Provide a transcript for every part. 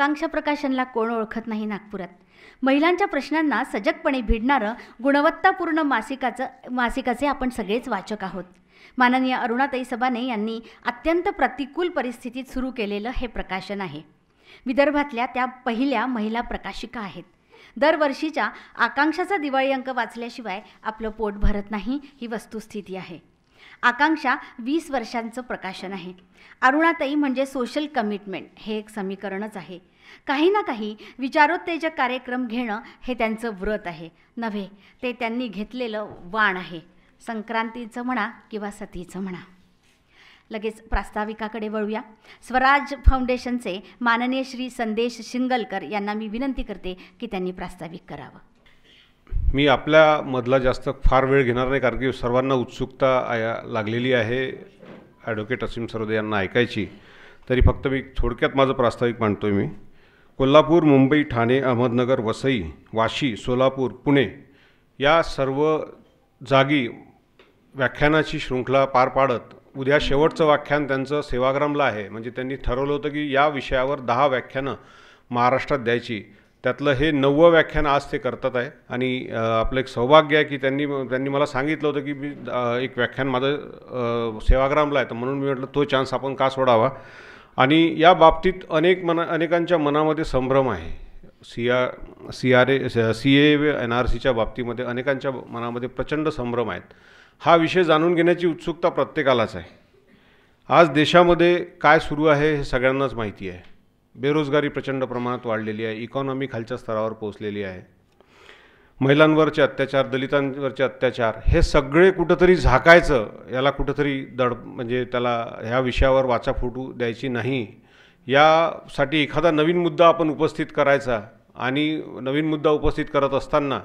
कांक्षा प्रकाशनला कोण ओळखत नाही नागपुरात महिलांच्या प्रश्नांना सजगपणे भिडणारं गुणवत्तापूर्ण मासिकाचं मासिकाचे आपण सगळेच वाचक आहोत माननीय अरुणाताई सबाने यांनी अत्यंत प्रतिकूल परिस्थितीत सुरू केलेलं हे प्रकाशन आहे विदर्भातल्या त्या पहिल्या महिला प्रकाशिका आहेत दरवर्षीच्या आकांक्षाचा दिवाळी अंक वाचल्याशिवाय आपलं पोट भरत नाही ही वस्तुस्थिती आहे आकांक्षा वीस वर्षांचं प्रकाशन आहे अरुणाताई म्हणजे सोशल कमिटमेंट हे एक समीकरणच आहे काही ना काही विचारोत्तेजक कार्यक्रम घेणं हे त्यांचं व्रत आहे नव्हे ते त्यांनी घेतलेलं वाण आहे संक्रांतीचं म्हणा किंवा सतीचं म्हणा लगेच प्रास्ताविकाकडे वळूया स्वराज फाउंडेशनचे माननीय श्री संदेश शिंगलकर यांना मी विनंती करते की त्यांनी प्रास्ताविक करावं मी मधला जास्त फार वेळ घेणार नाही कारण की सर्वांना उत्सुकता लागलेली आहे ॲडव्होकेट असीम सरोदे यांना ऐकायची तरी फक्त मी थोडक्यात माझं प्रास्ताविक मांडतोय आहे मी कोल्हापूर मुंबई ठाणे अहमदनगर वसई वाशी सोलापूर पुणे या सर्व जागी व्याख्यानाची शृंखला पार पाडत उद्या शेवटचं व्याख्यान त्यांचं सेवाग्रामला आहे म्हणजे त्यांनी ठरवलं होतं की या विषयावर दहा व्याख्यानं महाराष्ट्रात द्यायची त्यातलं हे नववं व्याख्यान आज ते करतात आहे आणि आपलं एक सौभाग्य आहे की त्यांनी त्यांनी मला सांगितलं होतं की मी एक व्याख्यान माझं सेवाग्रामला आहे तर म्हणून मी म्हटलं तो चान्स आपण का सोडावा आणि या बाबतीत अनेक मना अनेकांच्या मनामध्ये संभ्रम आहे C R C R A C A N R सीच्या बाबतीमध्ये अनेकांच्या मनामध्ये प्रचंड संभ्रम आहेत हा विषय जाणून घेण्याची उत्सुकता प्रत्येकालाच आहे आज देशामध्ये काय सुरू आहे हे सगळ्यांनाच माहिती आहे बेरोजगारी प्रचंड प्रमाणात वाढलेली आहे इकॉनॉमी खालच्या स्तरावर पोचलेली आहे महिलांवरचे अत्याचार दलितांवरचे अत्याचार हे सगळे कुठंतरी झाकायचं याला कुठंतरी दड म्हणजे त्याला ह्या विषयावर वाचा फुटू द्यायची नाही यासाठी एखादा नवीन मुद्दा आपण उपस्थित करायचा आणि नवीन मुद्दा उपस्थित करत असताना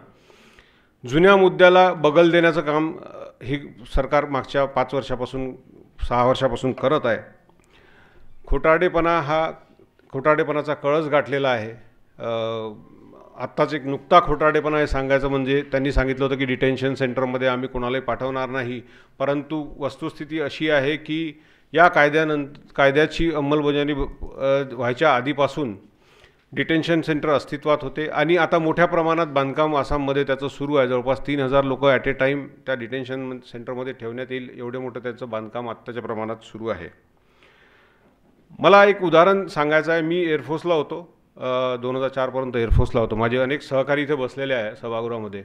जुन्या मुद्द्याला बगल देण्याचं काम ही सरकार मागच्या पाच वर्षापासून सहा वर्षापासून करत आहे खोटाडेपणा हा खोटाडेपणाचा कळस गाठलेला आहे आत्ताच एक नुकता खोटाडेपणा आहे सांगायचं म्हणजे त्यांनी सांगितलं होतं की डिटेन्शन सेंटरमध्ये आम्ही कोणालाही पाठवणार नाही परंतु वस्तुस्थिती अशी आहे की या कायद्यानं कायद्याची अंमलबजावणी व्हायच्या आधीपासून डिटेन्शन सेंटर अस्तित्वात होते आणि आता मोठ्या प्रमाणात बांधकाम आसाममध्ये त्याचं सुरू आहे जवळपास तीन हजार लोक ॲट ए टाईम त्या डिटेन्शन सेंटरमध्ये ठेवण्यात येईल एवढे मोठं त्याचं बांधकाम आत्ताच्या प्रमाणात सुरू आहे मला एक उदाहरण सांगायचं आहे मी एअरफोर्सला होतो दोन हजार चारपर्यंत एअरफोर्सला होतो माझे अनेक सहकारी इथे बसलेले आहे सभागृहामध्ये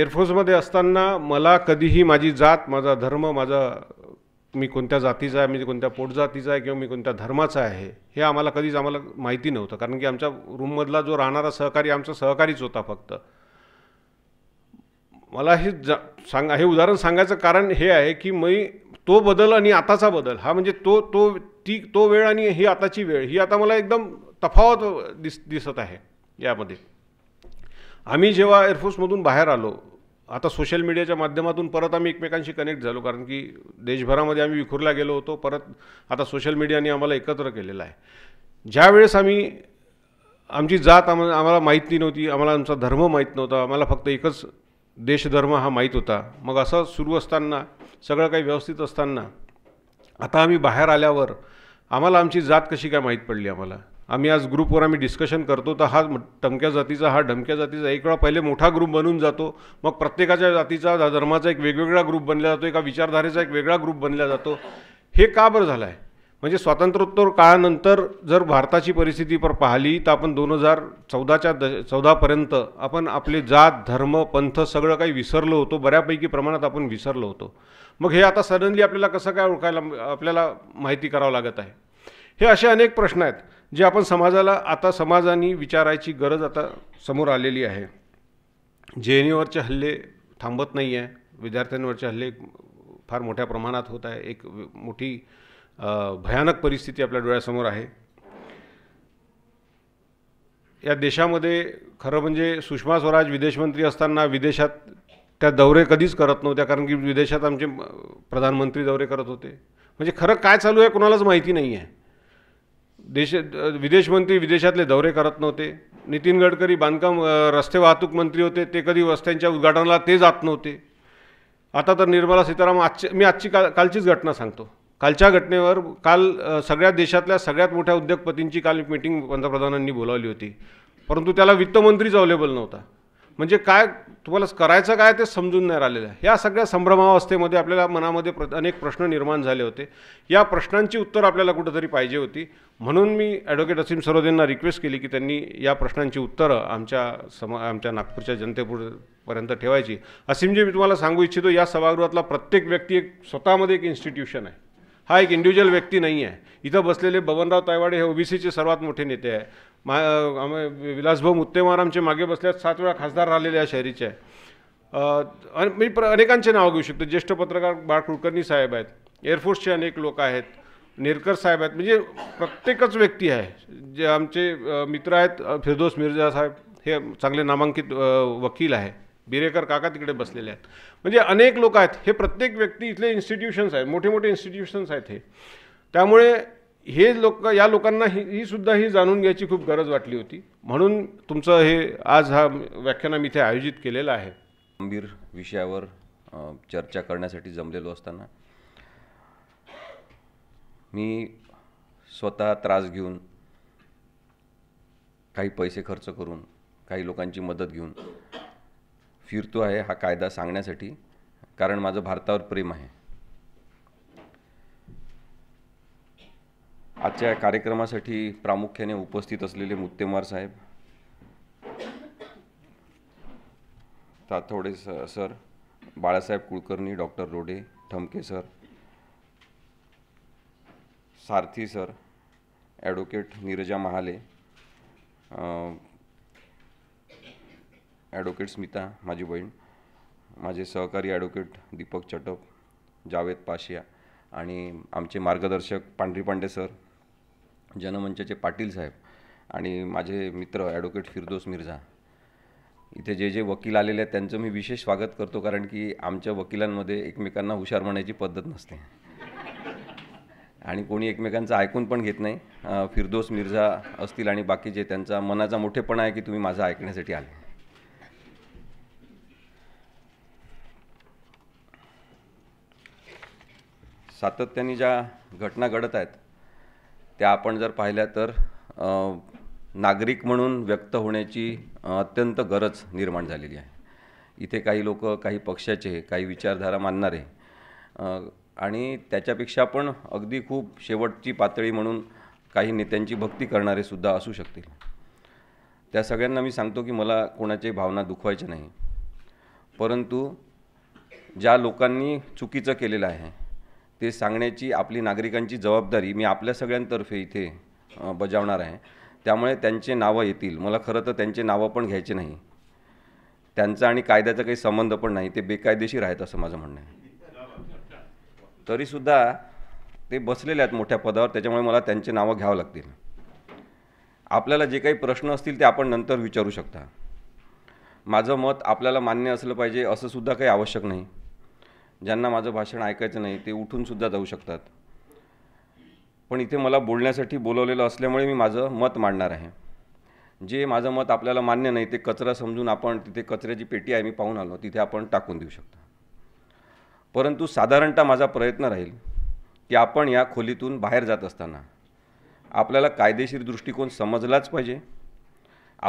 एअरफोर्समध्ये असताना मला कधीही माझी जात माझा धर्म माझा मी कोणत्या जातीचा आहे मी कोणत्या पोटजातीचा आहे किंवा मी कोणत्या धर्माचा आहे हे आम्हाला कधीच आम्हाला माहिती नव्हतं कारण की आमच्या रूममधला जो राहणारा सहकारी आमचा सहकारीच होता फक्त मला हे जा सांगा हे उदाहरण सांगायचं कारण हे आहे की मी तो बदल आणि आताचा बदल हा म्हणजे तो तो ती तो वेळ आणि ही आताची वेळ ही आता मला एकदम तफावत दिस दिसत आहे यामध्ये आम्ही जेव्हा एअरफोर्समधून बाहेर आलो आता सोशल मीडियाच्या माध्यमातून परत आम्ही एकमेकांशी कनेक्ट झालो कारण की देशभरामध्ये आम्ही विखुरला गेलो होतो परत आता सोशल मीडियाने आम्हाला एकत्र केलेलं आहे ज्यावेळेस आम्ही आमची जात आम आम्हाला माहिती नव्हती आम्हाला आमचा धर्म माहीत नव्हता आम्हाला फक्त एकच देशधर्म हा माहीत होता मग असं सुरू असताना सगळं काही व्यवस्थित असताना आता आम्ही बाहेर आल्यावर आम्हाला आमची जात कशी काय माहीत पडली आम्हाला आम्ही आज ग्रुपवर आम्ही डिस्कशन करतो तर हा टमक्या जातीचा हा डमक्या जातीचा एक वेळा पहिले मोठा ग्रुप बनून जातो मग प्रत्येकाच्या जातीचा धर्माचा एक वेगवेगळा ग्रुप बनला जातो एका विचारधारेचा एक वेगळा ग्रुप बनला जातो हे का बरं झालं आहे म्हणजे स्वातंत्र्योत्तर काळानंतर जर भारताची परिस्थिती पर पाहिली तर आपण दोन हजार चौदाच्या द चौदापर्यंत आपण आपले जात धर्म पंथ सगळं काही विसरलो होतो बऱ्यापैकी प्रमाणात आपण विसरलो होतो मग हे आता सडनली आपल्याला कसं काय ओळखायला आपल्याला माहिती करावं लागत आहे हे असे अनेक प्रश्न आहेत जे आपण समाजाला आता समाजाने विचारायची गरज आता समोर आलेली आहे जे एन यूवरचे हल्ले थांबत नाही आहे विद्यार्थ्यांवरचे हल्ले फार मोठ्या प्रमाणात होत आहे एक मोठी भयानक परिस्थिती आपल्या डोळ्यासमोर आहे या देशामध्ये खरं म्हणजे सुषमा स्वराज विदेशमंत्री असताना विदेशात त्या दौरे कधीच करत नव्हत्या कारण की विदेशात आमचे प्रधानमंत्री दौरे करत होते म्हणजे खरं काय चालू आहे कोणालाच माहिती नाही आहे देश विदेशमंत्री विदेशातले दौरे करत नव्हते नितीन गडकरी बांधकाम रस्ते वाहतूक मंत्री होते ते कधी रस्त्यांच्या उद्घाटनाला ते जात नव्हते आता तर निर्मला सीताराम आजची मी आजची का कालचीच घटना सांगतो कालच्या घटनेवर काल सगळ्या देशातल्या सगळ्यात मोठ्या उद्योगपतींची काल मीटिंग पंतप्रधानांनी बोलावली होती परंतु त्याला वित्तमंत्रीच अवेलेबल नव्हता म्हणजे काय तुम्हाला करायचं काय ते समजून नाही राहिलेलं आहे या सगळ्या संभ्रमावस्थेमध्ये आपल्याला मनामध्ये प्र अनेक प्रश्न निर्माण झाले होते या प्रश्नांची उत्तरं आपल्याला कुठंतरी पाहिजे होती म्हणून मी ॲडव्होकेट असीम सरोदेंना रिक्वेस्ट केली की त्यांनी या प्रश्नांची उत्तरं आमच्या समा आमच्या नागपूरच्या जनतेपुरपर्यंत ठेवायची असीमजी मी तुम्हाला सांगू इच्छितो या सभागृहातला प्रत्येक व्यक्ती एक स्वतःमध्ये एक इन्स्टिट्यूशन आहे हा एक इंडिव्हिज्युअल व्यक्ती नाही आहे इथं बसलेले बबनराव तायवाडे हे ओबीसीचे सर्वात मोठे नेते आहे मा विलासभाऊ मुत्तेमार आमचे मागे बसल्यास सात वेळा खासदार राहिलेले या शहरीचे आहे मी प्र अनेकांचे नाव घेऊ शकतो ज्येष्ठ पत्रकार बाळ कुलकर्णी साहेब आहेत एअरफोर्सचे अनेक लोक आहेत नेरकर साहेब आहेत म्हणजे प्रत्येकच व्यक्ती आहे जे आमचे मित्र आहेत फिरदोस मिर्जा साहेब हे चांगले नामांकित वकील आहे बिरेकर काका तिकडे बसलेले आहेत म्हणजे अनेक लोक आहेत हे प्रत्येक व्यक्ती इथले इन्स्टिट्यूशन्स आहेत मोठे मोठे इन्स्टिट्यूशन्स आहेत हे त्यामुळे हे लोक या लोकांना ही ही सुद्धा ही जाणून घ्यायची खूप गरज वाटली होती म्हणून तुमचं हे आज हा व्याख्यान इथे आयोजित केलेला आहे गंभीर विषयावर चर्चा करण्यासाठी जमलेलो असताना मी स्वतः त्रास घेऊन काही पैसे खर्च करून काही लोकांची मदत घेऊन फिरतो आहे हा कायदा सांगण्यासाठी कारण माझं भारतावर प्रेम आहे आजच्या कार्यक्रमासाठी प्रामुख्याने उपस्थित असलेले मुत्तेमार साहेब तातोडे स sir Balasaheb Kulkarni doctor Rode Thamke sir Sarathi sir advocate Neerja Mahale advocate Smita माझी बहीण माझे सहकारी ॲडव्होकेट दीपक चटप जावेद पाशिया आणि आमचे मार्गदर्शक पांढरी पांडे सर जनमंचचे पाटील साहेब आणि माझे मित्र ॲडव्होकेट फिरदोस मिर्झा इथे जे जे वकील आलेले आहेत त्यांचं मी विशेष स्वागत करतो कारण की आमच्या वकिलांमध्ये एकमेकांना हुशार म्हणायची पद्धत नसते आणि कोणी एकमेकांचं ऐकून पण घेत नाही फिरदोस मिर्झा असतील आणि बाकी जे त्यांचा मनाचा मोठेपणा आहे की तुम्ही माझा ऐकण्यासाठी आले सातत्याने ज्या घटना घडत आहेत त्या आपण जर पाहिल्या तर नागरिक म्हणून व्यक्त होण्याची अत्यंत गरज निर्माण झालेली आहे इथे काही लोक काही पक्षाचे काही विचारधारा मानणारे आणि त्याच्यापेक्षा पण अगदी खूप शेवटची पातळी म्हणून काही नेत्यांची भक्ती करणारे सुद्धा असू शकतील त्या सगळ्यांना मी सांगतो की मला कोणाची भावना दुखवायच्या नाही परंतु ज्या लोकांनी चुकीचं केलेलं आहे ते सांगण्याची आपली नागरिकांची जबाबदारी मी आपल्या सगळ्यांतर्फे इथे बजावणार आहे त्यामुळे त्यांचे नावं येतील मला खरं तर त्यांचे नावं पण घ्यायचे नाही त्यांचा आणि कायद्याचा काही संबंध पण नाही ते बेकायदेशीर आहेत असं माझं म्हणणं आहे तरीसुद्धा ते बसलेले आहेत मोठ्या पदावर त्याच्यामुळे मला त्यांचे नावं घ्यावं लागतील आपल्याला जे काही प्रश्न असतील ते आपण नंतर विचारू शकता माझं मत आपल्याला मान्य असलं पाहिजे असं सुद्धा काही आवश्यक नाही ज्यांना माझं भाषण ऐकायचं नाही ते उठूनसुद्धा जाऊ शकतात पण इथे मला बोलण्यासाठी बोलवलेलं असल्यामुळे मी माझं मत मांडणार आहे जे माझं मत आपल्याला मान्य नाही ते कचरा समजून आपण तिथे कचऱ्याची पेटी आहे मी पाहून आलो तिथे आपण टाकून देऊ शकतो परंतु साधारणतः माझा प्रयत्न राहील की आपण या खोलीतून बाहेर जात असताना आपल्याला कायदेशीर दृष्टिकोन समजलाच पाहिजे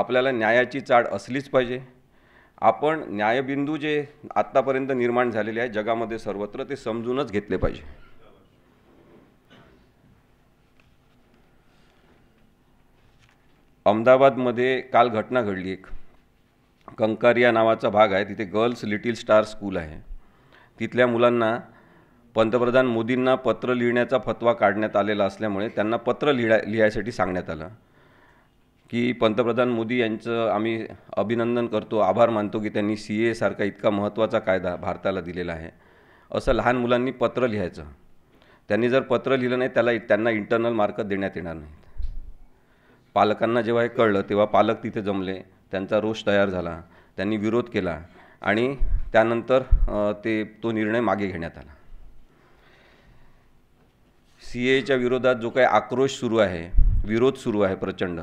आपल्याला न्यायाची चाड असलीच पाहिजे आपण न्यायबिंदू जे आत्तापर्यंत निर्माण झालेले आहे जगामध्ये सर्वत्र ते समजूनच घेतले पाहिजे अहमदाबादमध्ये काल घटना घडली एक कंकारिया नावाचा भाग आहे तिथे गर्ल्स लिटिल स्टार स्कूल आहे तिथल्या मुलांना पंतप्रधान मोदींना पत्र लिहिण्याचा फतवा काढण्यात आलेला असल्यामुळे त्यांना पत्र लिहाय लिहायसाठी सांगण्यात आलं की पंतप्रधान मोदी यांचं आम्ही अभिनंदन करतो आभार मानतो की त्यांनी सी एसारखा इतका महत्त्वाचा कायदा भारताला दिलेला आहे असं लहान मुलांनी पत्र लिहायचं त्यांनी जर पत्र लिहिलं नाही त्याला त्यांना इंटरनल मार्क देण्यात येणार नाहीत पालकांना जेव्हा हे कळलं तेव्हा पालक तिथे जमले त्यांचा रोष तयार झाला त्यांनी विरोध केला आणि त्यानंतर ते तो निर्णय मागे घेण्यात आला सी एच्या विरोधात जो काही आक्रोश सुरू आहे विरोध सुरू आहे प्रचंड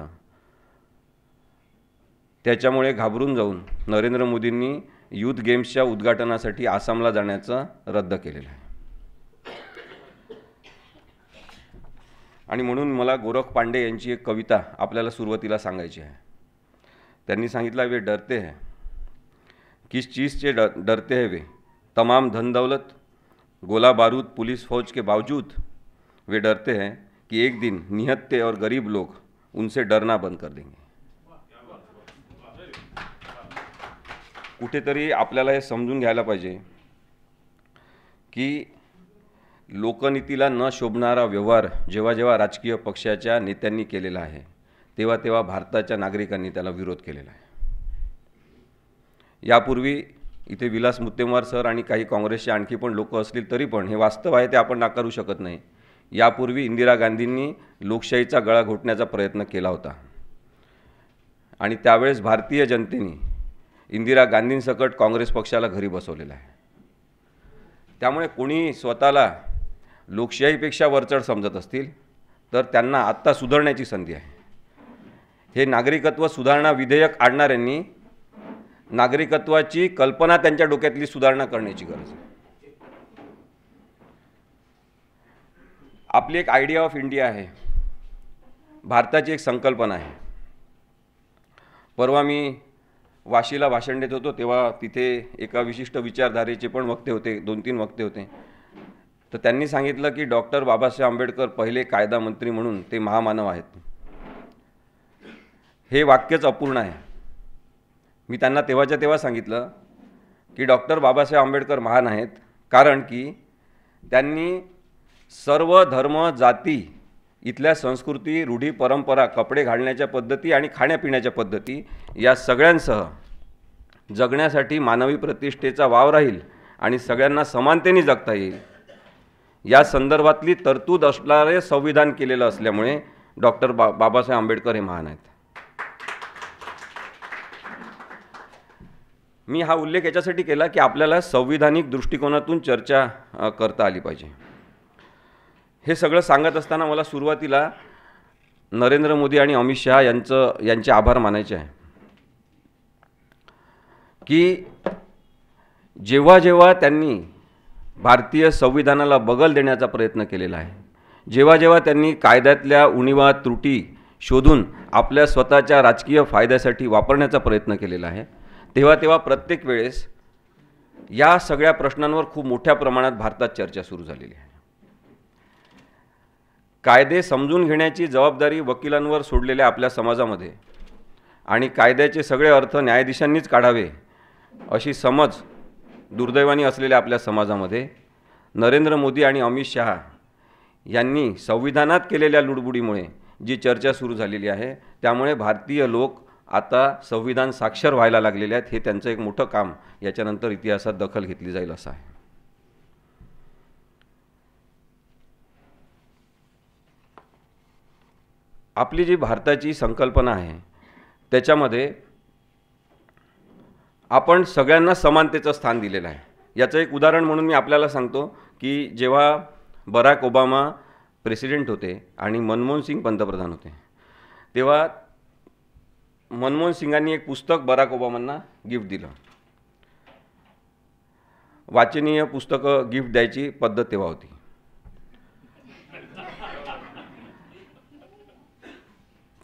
त्याच्यामुळे घाबरून जाऊन नरेंद्र मोदींनी यूथ गेम्सच्या उद्घाटनासाठी आसामला जाण्याचं रद्द केलेलं आहे आणि म्हणून मला गोरख पांडे यांची एक कविता आपल्याला सुरुवातीला सांगायची आहे त्यांनी सांगितलं वे डरते है किस चीज़ डर डरते है वे तमाम धन दौलत गोला बारूद पुलिस फौज के बावजूद वे डरते हैं कि एक दिन निहत्ते और गरीब लोग उनसे डरना बंद कर देंगे कुठेतरी आपल्याला हे समजून घ्यायला पाहिजे की लोकनीतीला न शोभणारा व्यवहार जेव्हा जेव्हा राजकीय पक्षाच्या नेत्यांनी केलेला आहे तेव्हा तेव्हा भारताच्या नागरिकांनी त्याला विरोध केलेला आहे यापूर्वी इथे विलास मुत्तेमवार सर आणि काही काँग्रेसचे आणखी पण लोक असतील तरी पण हे वास्तव आहे ते आपण नाकारू शकत नाही यापूर्वी इंदिरा गांधींनी लोकशाहीचा गळा घोटण्याचा प्रयत्न केला होता आणि त्यावेळेस भारतीय जनतेने इंदिरा गांधींसकट काँग्रेस पक्षाला घरी बसवलेलं आहे त्यामुळे कोणी स्वतःला लोकशाहीपेक्षा वरचढ समजत असतील तर त्यांना आत्ता सुधारण्याची संधी आहे हे नागरिकत्व सुधारणा विधेयक आणणाऱ्यांनी नागरिकत्वाची कल्पना त्यांच्या डोक्यातली सुधारणा करण्याची गरज आहे आपली एक आयडिया ऑफ इंडिया आहे भारताची एक संकल्पना आहे परवा मी वाशीला भाषण देत होतो तेव्हा तिथे एका विशिष्ट विचारधारेचे पण वक्ते होते दोन तीन वक्ते होते तर त्यांनी सांगितलं की डॉक्टर बाबासाहेब आंबेडकर पहिले कायदा मंत्री म्हणून ते महामानव आहेत हे वाक्यच अपूर्ण आहे मी त्यांना तेव्हाच्या तेव्हा सांगितलं की डॉक्टर बाबासाहेब आंबेडकर महान आहेत कारण की त्यांनी सर्व धर्म जाती इथल्या संस्कृती रूढी परंपरा कपडे घालण्याच्या पद्धती आणि खाण्यापिण्याच्या पद्धती या सगळ्यांसह जगण्यासाठी मानवी प्रतिष्ठेचा वाव राहील आणि सगळ्यांना समानतेने जगता येईल या संदर्भातली तरतूद असणारे संविधान केलेलं असल्यामुळे डॉक्टर बा बाबासाहेब आंबेडकर हे महान आहेत मी हा उल्लेख याच्यासाठी केला की आपल्याला संविधानिक दृष्टिकोनातून चर्चा करता आली पाहिजे हे सगळं सांगत असताना मला सुरुवातीला नरेंद्र मोदी आणि अमित शहा यांचं यांचे आभार मानायचे आहे की जेव्हा जेव्हा त्यांनी भारतीय संविधानाला बगल देण्याचा प्रयत्न केलेला आहे जेव्हा जेव्हा त्यांनी कायद्यातल्या उणीवा त्रुटी शोधून आपल्या स्वतःच्या राजकीय फायद्यासाठी वापरण्याचा प्रयत्न केलेला आहे तेव्हा तेव्हा प्रत्येक वेळेस या सगळ्या प्रश्नांवर खूप मोठ्या प्रमाणात भारतात चर्चा सुरू झालेली आहे कायदे समजून घेण्याची जबाबदारी वकिलांवर सोडलेल्या आपल्या समाजामध्ये आणि कायद्याचे सगळे अर्थ न्यायाधीशांनीच काढावे अशी समज दुर्दैवानी असलेल्या आपल्या समाजामध्ये नरेंद्र मोदी आणि अमित शहा यांनी संविधानात केलेल्या लुडबुडीमुळे जी चर्चा सुरू झालेली आहे त्यामुळे भारतीय लोक आता संविधान साक्षर व्हायला लागलेले आहेत हे त्यांचं एक मोठं काम याच्यानंतर इतिहासात दखल घेतली जाईल असं आहे आपली जी भारताची संकल्पना आहे त्याच्यामध्ये आपण सगळ्यांना समानतेचं स्थान दिलेलं आहे याचं एक उदाहरण म्हणून मी आपल्याला सांगतो की जेव्हा बराक ओबामा प्रेसिडेंट होते आणि मनमोहन सिंग पंतप्रधान होते तेव्हा मनमोहन सिंगांनी एक पुस्तक बराक ओबामांना गिफ्ट दिलं वाचनीय पुस्तकं गिफ्ट द्यायची पद्धत तेव्हा होती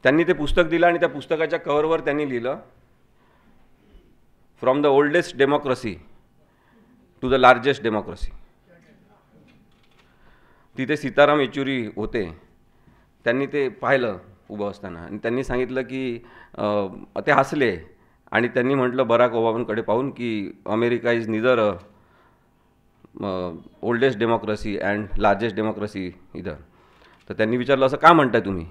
त्यांनी ते पुस्तक दिलं आणि त्या पुस्तकाच्या कव्हरवर त्यांनी लिहिलं from the oldest democracy to the largest democracy तिथे सीताराम येचुरी होते त्यांनी ते पाहिलं उभं असताना आणि त्यांनी सांगितलं की ते हसले आणि त्यांनी म्हटलं बराक ओबामांकडे पाहून की America is neither oldest democracy and largest democracy इधर तर त्यांनी विचारलं असं का म्हणताय तुम्ही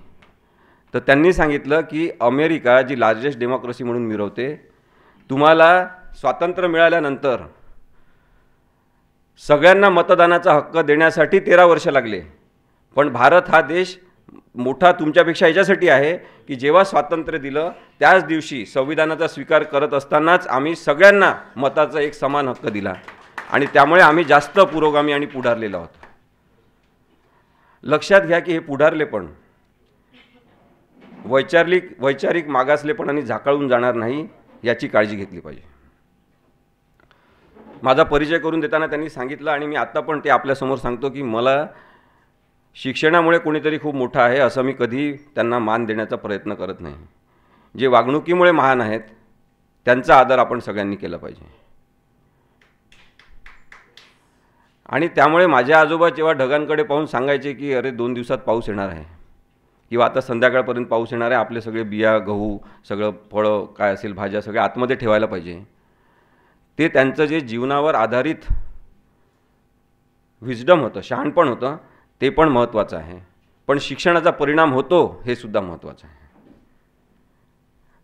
तर त्यांनी सांगितलं की अमेरिका जी लार्जेस्ट डेमोक्रेसी म्हणून मिरवते तुम्हाला स्वातंत्र्य मिळाल्यानंतर सगळ्यांना मतदानाचा हक्क देण्यासाठी तेरा वर्ष लागले पण भारत हा देश मोठा तुमच्यापेक्षा याच्यासाठी आहे की जेव्हा स्वातंत्र्य दिलं त्याच दिवशी संविधानाचा स्वीकार करत असतानाच आम्ही सगळ्यांना मताचा एक समान हक्क दिला आणि त्यामुळे आम्ही जास्त पुरोगामी आणि पुढारलेलो आहोत लक्षात घ्या की हे पुढारलेपण वैचारिक वैचारिक आणि झाकाळून जाणार नाही याची काळजी घेतली पाहिजे माझा परिचय करून देताना त्यांनी सांगितलं आणि मी आत्ता पण ते आपल्यासमोर सांगतो की मला शिक्षणामुळे कोणीतरी खूप मोठा आहे असं मी कधी त्यांना मान देण्याचा प्रयत्न करत नाही जे वागणुकीमुळे महान आहेत त्यांचा आदर आपण सगळ्यांनी केला पाहिजे आणि त्यामुळे माझ्या आजोबा जेव्हा ढगांकडे पाहून सांगायचे की अरे दोन दिवसात पाऊस येणार आहे किंवा आता संध्याकाळपर्यंत पाऊस येणार आहे आपले सगळे बिया गहू सगळं फळं काय असेल भाज्या सगळ्या आतमध्ये ठेवायला पाहिजे ते त्यांचं जे जीवनावर आधारित विजडम होतं शहाणपण होतं ते पण महत्त्वाचं आहे पण शिक्षणाचा परिणाम होतो हे सुद्धा महत्त्वाचं आहे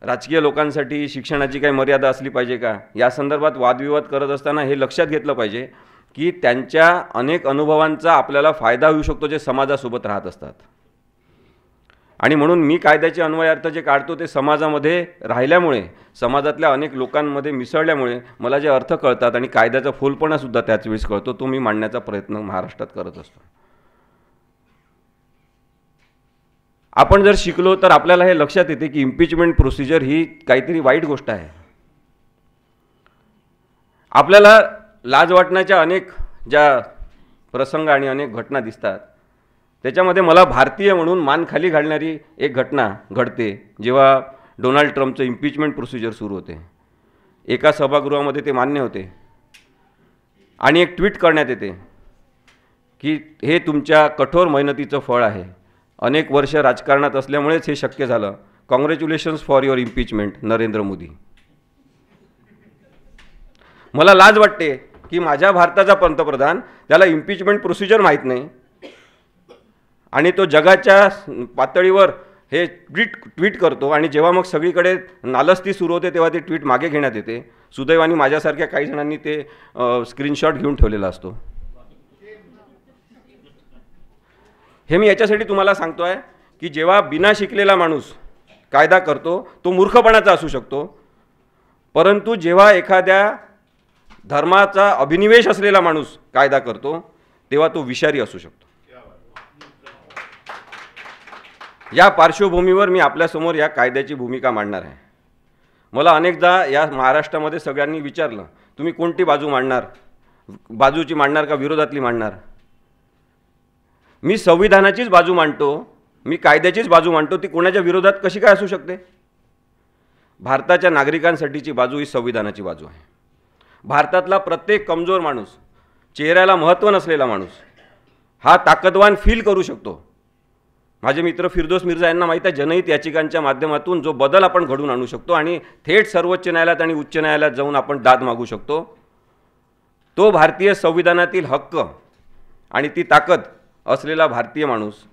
राजकीय लोकांसाठी शिक्षणाची काही मर्यादा असली पाहिजे का या संदर्भात वादविवाद करत असताना हे लक्षात घेतलं पाहिजे की त्यांच्या अनेक अनुभवांचा आपल्याला फायदा होऊ शकतो जे समाजासोबत राहत असतात आणि म्हणून मी कायद्याचे अन्वयार्थ जे काढतो ते समाजामध्ये राहिल्यामुळे समाजातल्या अनेक लोकांमध्ये मिसळल्यामुळे मला जे अर्थ कळतात आणि कायद्याचा फोलपणासुद्धा त्याच वेळेस कळतो तो मी मांडण्याचा प्रयत्न महाराष्ट्रात करत असतो आपण जर शिकलो तर आपल्याला हे लक्षात येते की इम्पिचमेंट प्रोसिजर ही काहीतरी वाईट गोष्ट आहे आपल्याला लाज वाटण्याच्या अनेक ज्या प्रसंग आणि अनेक घटना दिसतात त्याच्यामध्ये मला भारतीय म्हणून मान खाली घालणारी एक घटना घडते जेव्हा डोनाल्ड ट्रम्पचं इम्पिचमेंट प्रोसिजर सुरू होते एका सभागृहामध्ये ते मान्य होते आणि एक ट्विट करण्यात येते की हे तुमच्या कठोर मेहनतीचं फळ आहे अनेक वर्ष राजकारणात असल्यामुळेच हे शक्य झालं congratulations for your impeachment Narendra Modi मला लाज वाटते की माझ्या भारताचा पंतप्रधान त्याला इम्पिचमेंट प्रोसिजर माहीत नाही आणि तो जगाच्या पातळीवर हे ट्विट ट्विट करतो आणि जेव्हा मग सगळीकडे नालस्ती सुरू होते तेव्हा ते ट्विट मागे घेण्यात येते सुदैवानी माझ्यासारख्या काही जणांनी ते स्क्रीनशॉट घेऊन ठेवलेला असतो हे मी याच्यासाठी तुम्हाला सांगतो आहे की जेव्हा बिना शिकलेला माणूस कायदा करतो तो मूर्खपणाचा असू शकतो परंतु जेव्हा एखाद्या धर्माचा अभिनिवेश असलेला माणूस कायदा करतो तेव्हा तो विषारी असू शकतो या पार्श्वभूमीवर मी आपल्यासमोर या कायद्याची भूमिका मांडणार आहे मला अनेकदा या महाराष्ट्रामध्ये सगळ्यांनी विचारलं तुम्ही कोणती बाजू मांडणार बाजूची मांडणार का विरोधातली मांडणार मी संविधानाचीच बाजू मांडतो मी कायद्याचीच बाजू मांडतो ती कोणाच्या विरोधात कशी काय असू शकते भारताच्या नागरिकांसाठीची बाजू ही संविधानाची बाजू आहे भारतातला प्रत्येक कमजोर माणूस चेहऱ्याला महत्त्व नसलेला माणूस हा ताकदवान फील करू शकतो माझे मित्र फिरदोस मिर्झा यांना माहीत आहे जनहित याचिकांच्या माध्यमातून जो बदल आपण घडवून आणू शकतो आणि थेट सर्वोच्च न्यायालयात आणि उच्च न्यायालयात जाऊन आपण दाद मागू शकतो तो भारतीय संविधानातील हक्क आणि ती ताकद असलेला भारतीय माणूस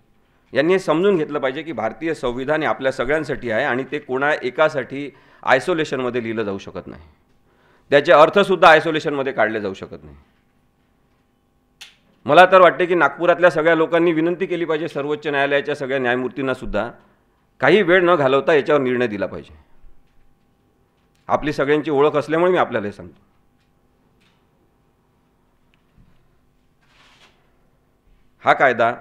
यांनी समजून घेतलं पाहिजे की भारतीय संविधान हे आपल्या सगळ्यांसाठी आहे आणि ते कोणा एकासाठी आयसोलेशनमध्ये लिहिलं जाऊ शकत नाही त्याचे अर्थसुद्धा आयसोलेशनमध्ये काढले जाऊ शकत नाही मला तर वाटते की नागपुरातल्या सगळ्या लोकांनी विनंती केली पाहिजे सर्वोच्च न्यायालयाच्या सगळ्या न्यायमूर्तींनासुद्धा काही वेळ न घालवता याच्यावर निर्णय दिला पाहिजे आपली सगळ्यांची ओळख असल्यामुळे मी आपल्याला हे सांगतो हा कायदा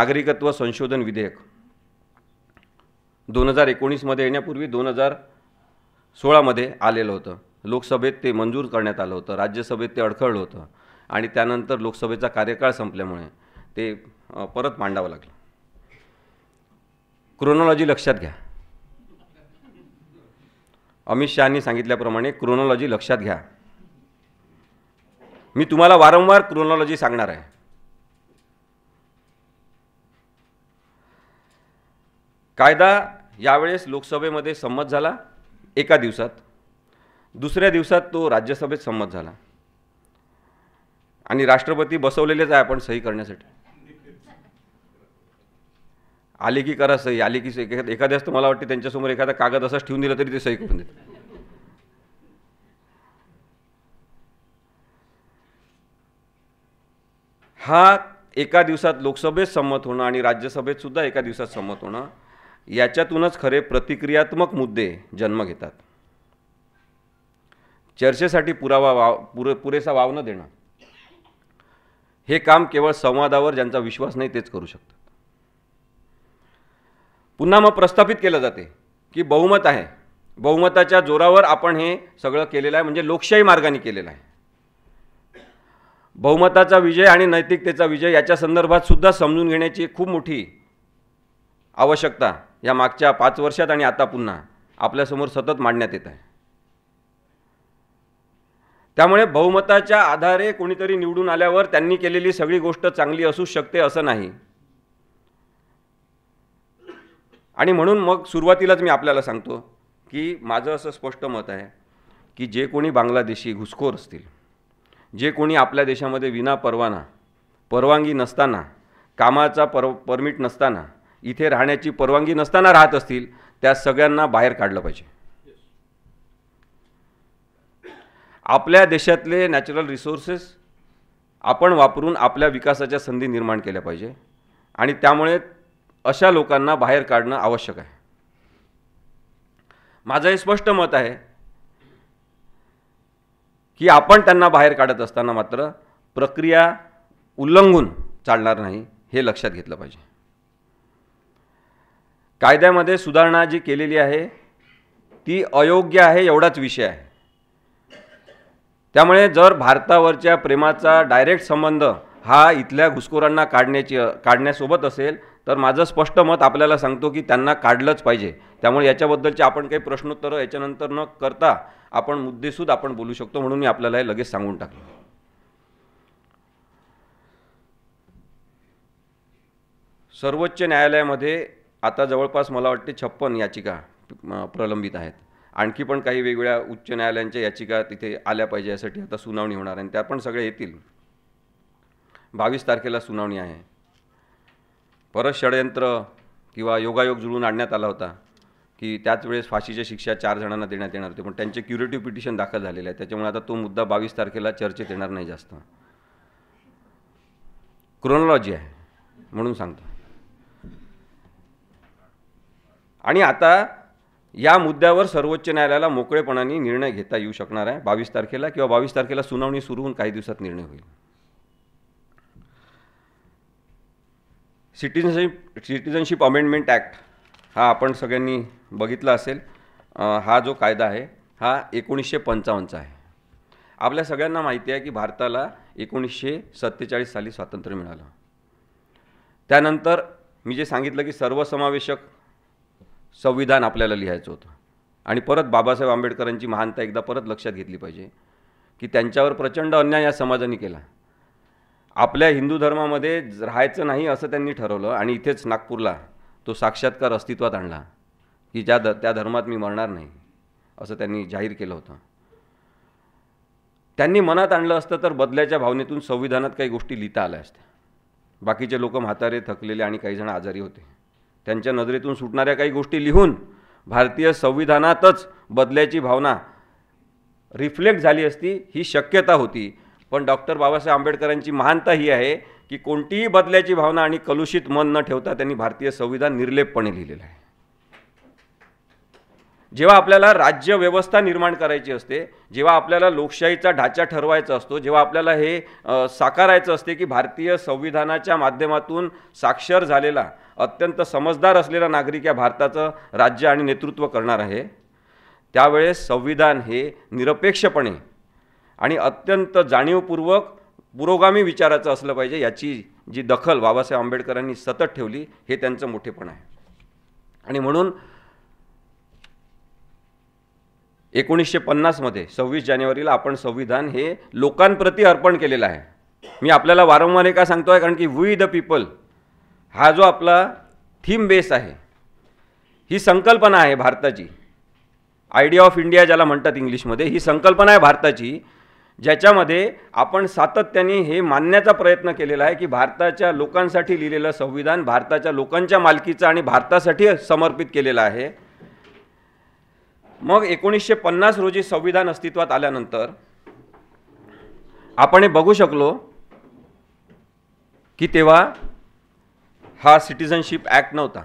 नागरिकत्व संशोधन विधेयक दोन हजार एकोणीसमध्ये येण्यापूर्वी दोन हजार सोळामध्ये आलेलं होतं लोकसभेत ते मंजूर करण्यात आलं होतं राज्यसभेत ते अडखळलं होतं आणि त्यानंतर लोकसभेचा कार्यकाळ संपल्यामुळे ते परत मांडावं लागलं क्रोनॉलॉजी लक्षात घ्या अमित शहानी सांगितल्याप्रमाणे क्रोनॉलॉजी लक्षात घ्या मी तुम्हाला वारंवार क्रोनॉलॉजी सांगणार आहे कायदा यावेळेस लोकसभेमध्ये संमत झाला एका दिवसात दुसऱ्या दिवसात तो राज्यसभेत संमत झाला आणि राष्ट्रपती बसवलेलेच आहे आपण सही करण्यासाठी आले की करा सही आले की सही एखाद्याच तर मला वाटते त्यांच्यासमोर एखादा कागद असाच ठेवून दिला तरी ते सही करून देत हा एका दिवसात लोकसभेत संमत होणं आणि राज्यसभेत सुद्धा एका दिवसात संमत होणं याच्यातूनच खरे प्रतिक्रियात्मक मुद्दे जन्म घेतात चर्चेसाठी पुरावा वाव पुरे पुरेसा वाव न देणं हे काम केवळ संवादावर ज्यांचा विश्वास नाही तेच करू शकतात पुन्हा मग प्रस्थापित केलं जाते की बहुमत आहे बहुमताच्या जोरावर आपण हे सगळं केलेलं आहे म्हणजे लोकशाही मार्गाने केलेलं आहे बहुमताचा विजय आणि नैतिकतेचा विजय याच्या संदर्भात सुद्धा समजून घेण्याची खूप मोठी आवश्यकता या मागच्या पाच वर्षात आणि आता पुन्हा आपल्यासमोर सतत मांडण्यात येत आहे त्यामुळे बहुमताच्या आधारे कोणीतरी निवडून आल्यावर त्यांनी केलेली सगळी गोष्ट चांगली असू शकते असं नाही आणि म्हणून मग सुरुवातीलाच मी आपल्याला सांगतो की माझं असं स्पष्ट मत आहे की जे कोणी बांगलादेशी घुसखोर असतील जे कोणी आपल्या देशामध्ये विना परवाना परवानगी नसताना कामाचा पर परमिट नसताना इथे राहण्याची परवानगी नसताना राहत असतील त्या सगळ्यांना बाहेर काढलं पाहिजे आपल्या देशातले नॅचरल रिसोर्सेस आपण वापरून आपल्या विकासाच्या संधी निर्माण केल्या पाहिजे आणि त्यामुळे अशा लोकांना बाहेर काढणं आवश्यक आहे माझं हे स्पष्ट मत आहे की आपण त्यांना बाहेर काढत असताना मात्र प्रक्रिया उल्लंघून चालणार नाही हे लक्षात घेतलं पाहिजे कायद्यामध्ये सुधारणा जी केलेली आहे ती अयोग्य आहे एवढाच विषय आहे त्यामुळे जर भारतावरच्या प्रेमाचा डायरेक्ट संबंध हा इथल्या घुसखोरांना काढण्याची काढण्यासोबत असेल तर माझं स्पष्ट मत आपल्याला सांगतो की त्यांना काढलंच पाहिजे त्यामुळे याच्याबद्दलचे आपण काही प्रश्नोत्तर याच्यानंतर न करता आपण मुद्देसूद आपण बोलू शकतो म्हणून मी आपल्याला हे लगेच सांगून टाकलं सर्वोच्च न्यायालयामध्ये आता जवळपास मला वाटते छप्पन याचिका प्रलंबित आहेत आणखी पण काही वेगवेगळ्या उच्च न्यायालयांच्या याचिका तिथे आल्या पाहिजे यासाठी आता सुनावणी होणार आणि त्या पण सगळ्या येतील बावीस तारखेला सुनावणी आहे परत षडयंत्र किंवा योगायोग जुळून आणण्यात आला होता की त्याच वेळेस फाशीच्या शिक्षा चार जणांना देण्यात येणार होती पण त्यांचे क्युरेटिव्ह पिटिशन दाखल झालेले आहे त्याच्यामुळे आता तो मुद्दा बावीस तारखेला चर्चेत येणार नाही जास्त क्रोनॉलॉजी आहे म्हणून सांगतो आणि आता या मुद्द्यावर सर्वोच्च न्यायालयाला मोकळेपणाने निर्णय घेता येऊ शकणार आहे बावीस तारखेला किंवा बावीस तारखेला सुनावणी सुरू होऊन काही दिवसात निर्णय होईल सिटीजनशिप सिटिझनशिप अमेंडमेंट ॲक्ट हा आपण सगळ्यांनी बघितला असेल हा जो कायदा आहे हा एकोणीसशे पंचावन्नचा आहे आपल्या सगळ्यांना माहिती आहे की भारताला एकोणीसशे सत्तेचाळीस साली स्वातंत्र्य मिळालं त्यानंतर मी जे सांगितलं की सर्वसमावेशक संविधान आपल्याला लिहायचं होतं आणि परत बाबासाहेब आंबेडकरांची महानता एकदा परत लक्षात घेतली पाहिजे की त्यांच्यावर प्रचंड अन्याय या समाजाने केला आपल्या हिंदू धर्मामध्ये राहायचं नाही असं त्यांनी ठरवलं आणि इथेच नागपूरला तो साक्षात्कार अस्तित्वात आणला की ज्या द त्या धर्मात मी मरणार नाही असं त्यांनी जाहीर केलं होतं त्यांनी मनात आणलं असतं तर बदल्याच्या भावनेतून संविधानात काही गोष्टी लिहिता आल्या असत्या बाकीचे लोक म्हातारे थकलेले आणि काही जण आजारी होते त्यांच्या नजरेतून सुटणाऱ्या काही गोष्टी लिहून भारतीय संविधानातच बदल्याची भावना रिफ्लेक्ट झाली असती ही शक्यता होती पण डॉक्टर बाबासाहेब आंबेडकरांची महानता ही आहे की कोणतीही बदल्याची भावना आणि कलुषित मन न ठेवता त्यांनी भारतीय संविधान निर्लेपपणे लिहिलेलं आहे जेव्हा आपल्याला राज्य व्यवस्था निर्माण करायची असते जेव्हा आपल्याला लोकशाहीचा ढाचा ठरवायचा असतो जेव्हा आपल्याला हे साकारायचं असते की भारतीय संविधानाच्या माध्यमातून साक्षर झालेला अत्यंत समजदार असलेला नागरिक या भारताचं राज्य आणि नेतृत्व करणार आहे त्यावेळेस संविधान हे निरपेक्षपणे आणि अत्यंत जाणीवपूर्वक पुरोगामी विचाराचं असलं पाहिजे याची जी दखल बाबासाहेब आंबेडकरांनी सतत ठेवली हे त्यांचं मोठेपण आहे आणि म्हणून एकोणीसशे पन्नासमध्ये सव्वीस जानेवारीला आपण संविधान हे लोकांप्रती अर्पण केलेलं आहे मी आपल्याला वारंवार हे का सांगतो आहे कारण की वी द पीपल हा जो आपला थीम बेस आहे ही संकल्पना आहे भारताची आयडिया ऑफ इंडिया ज्याला म्हणतात इंग्लिशमध्ये ही संकल्पना आहे भारताची ज्याच्यामध्ये आपण सातत्याने हे मानण्याचा प्रयत्न केलेला आहे की भारताच्या लोकांसाठी लिहिलेलं संविधान भारताच्या लोकांच्या मालकीचं आणि भारतासाठी समर्पित केलेलं आहे मग एकोणीसशे पन्नास रोजी संविधान अस्तित्वात आल्यानंतर आपण हे बघू शकलो की तेव्हा हा सिटिझनशिप ॲक्ट नव्हता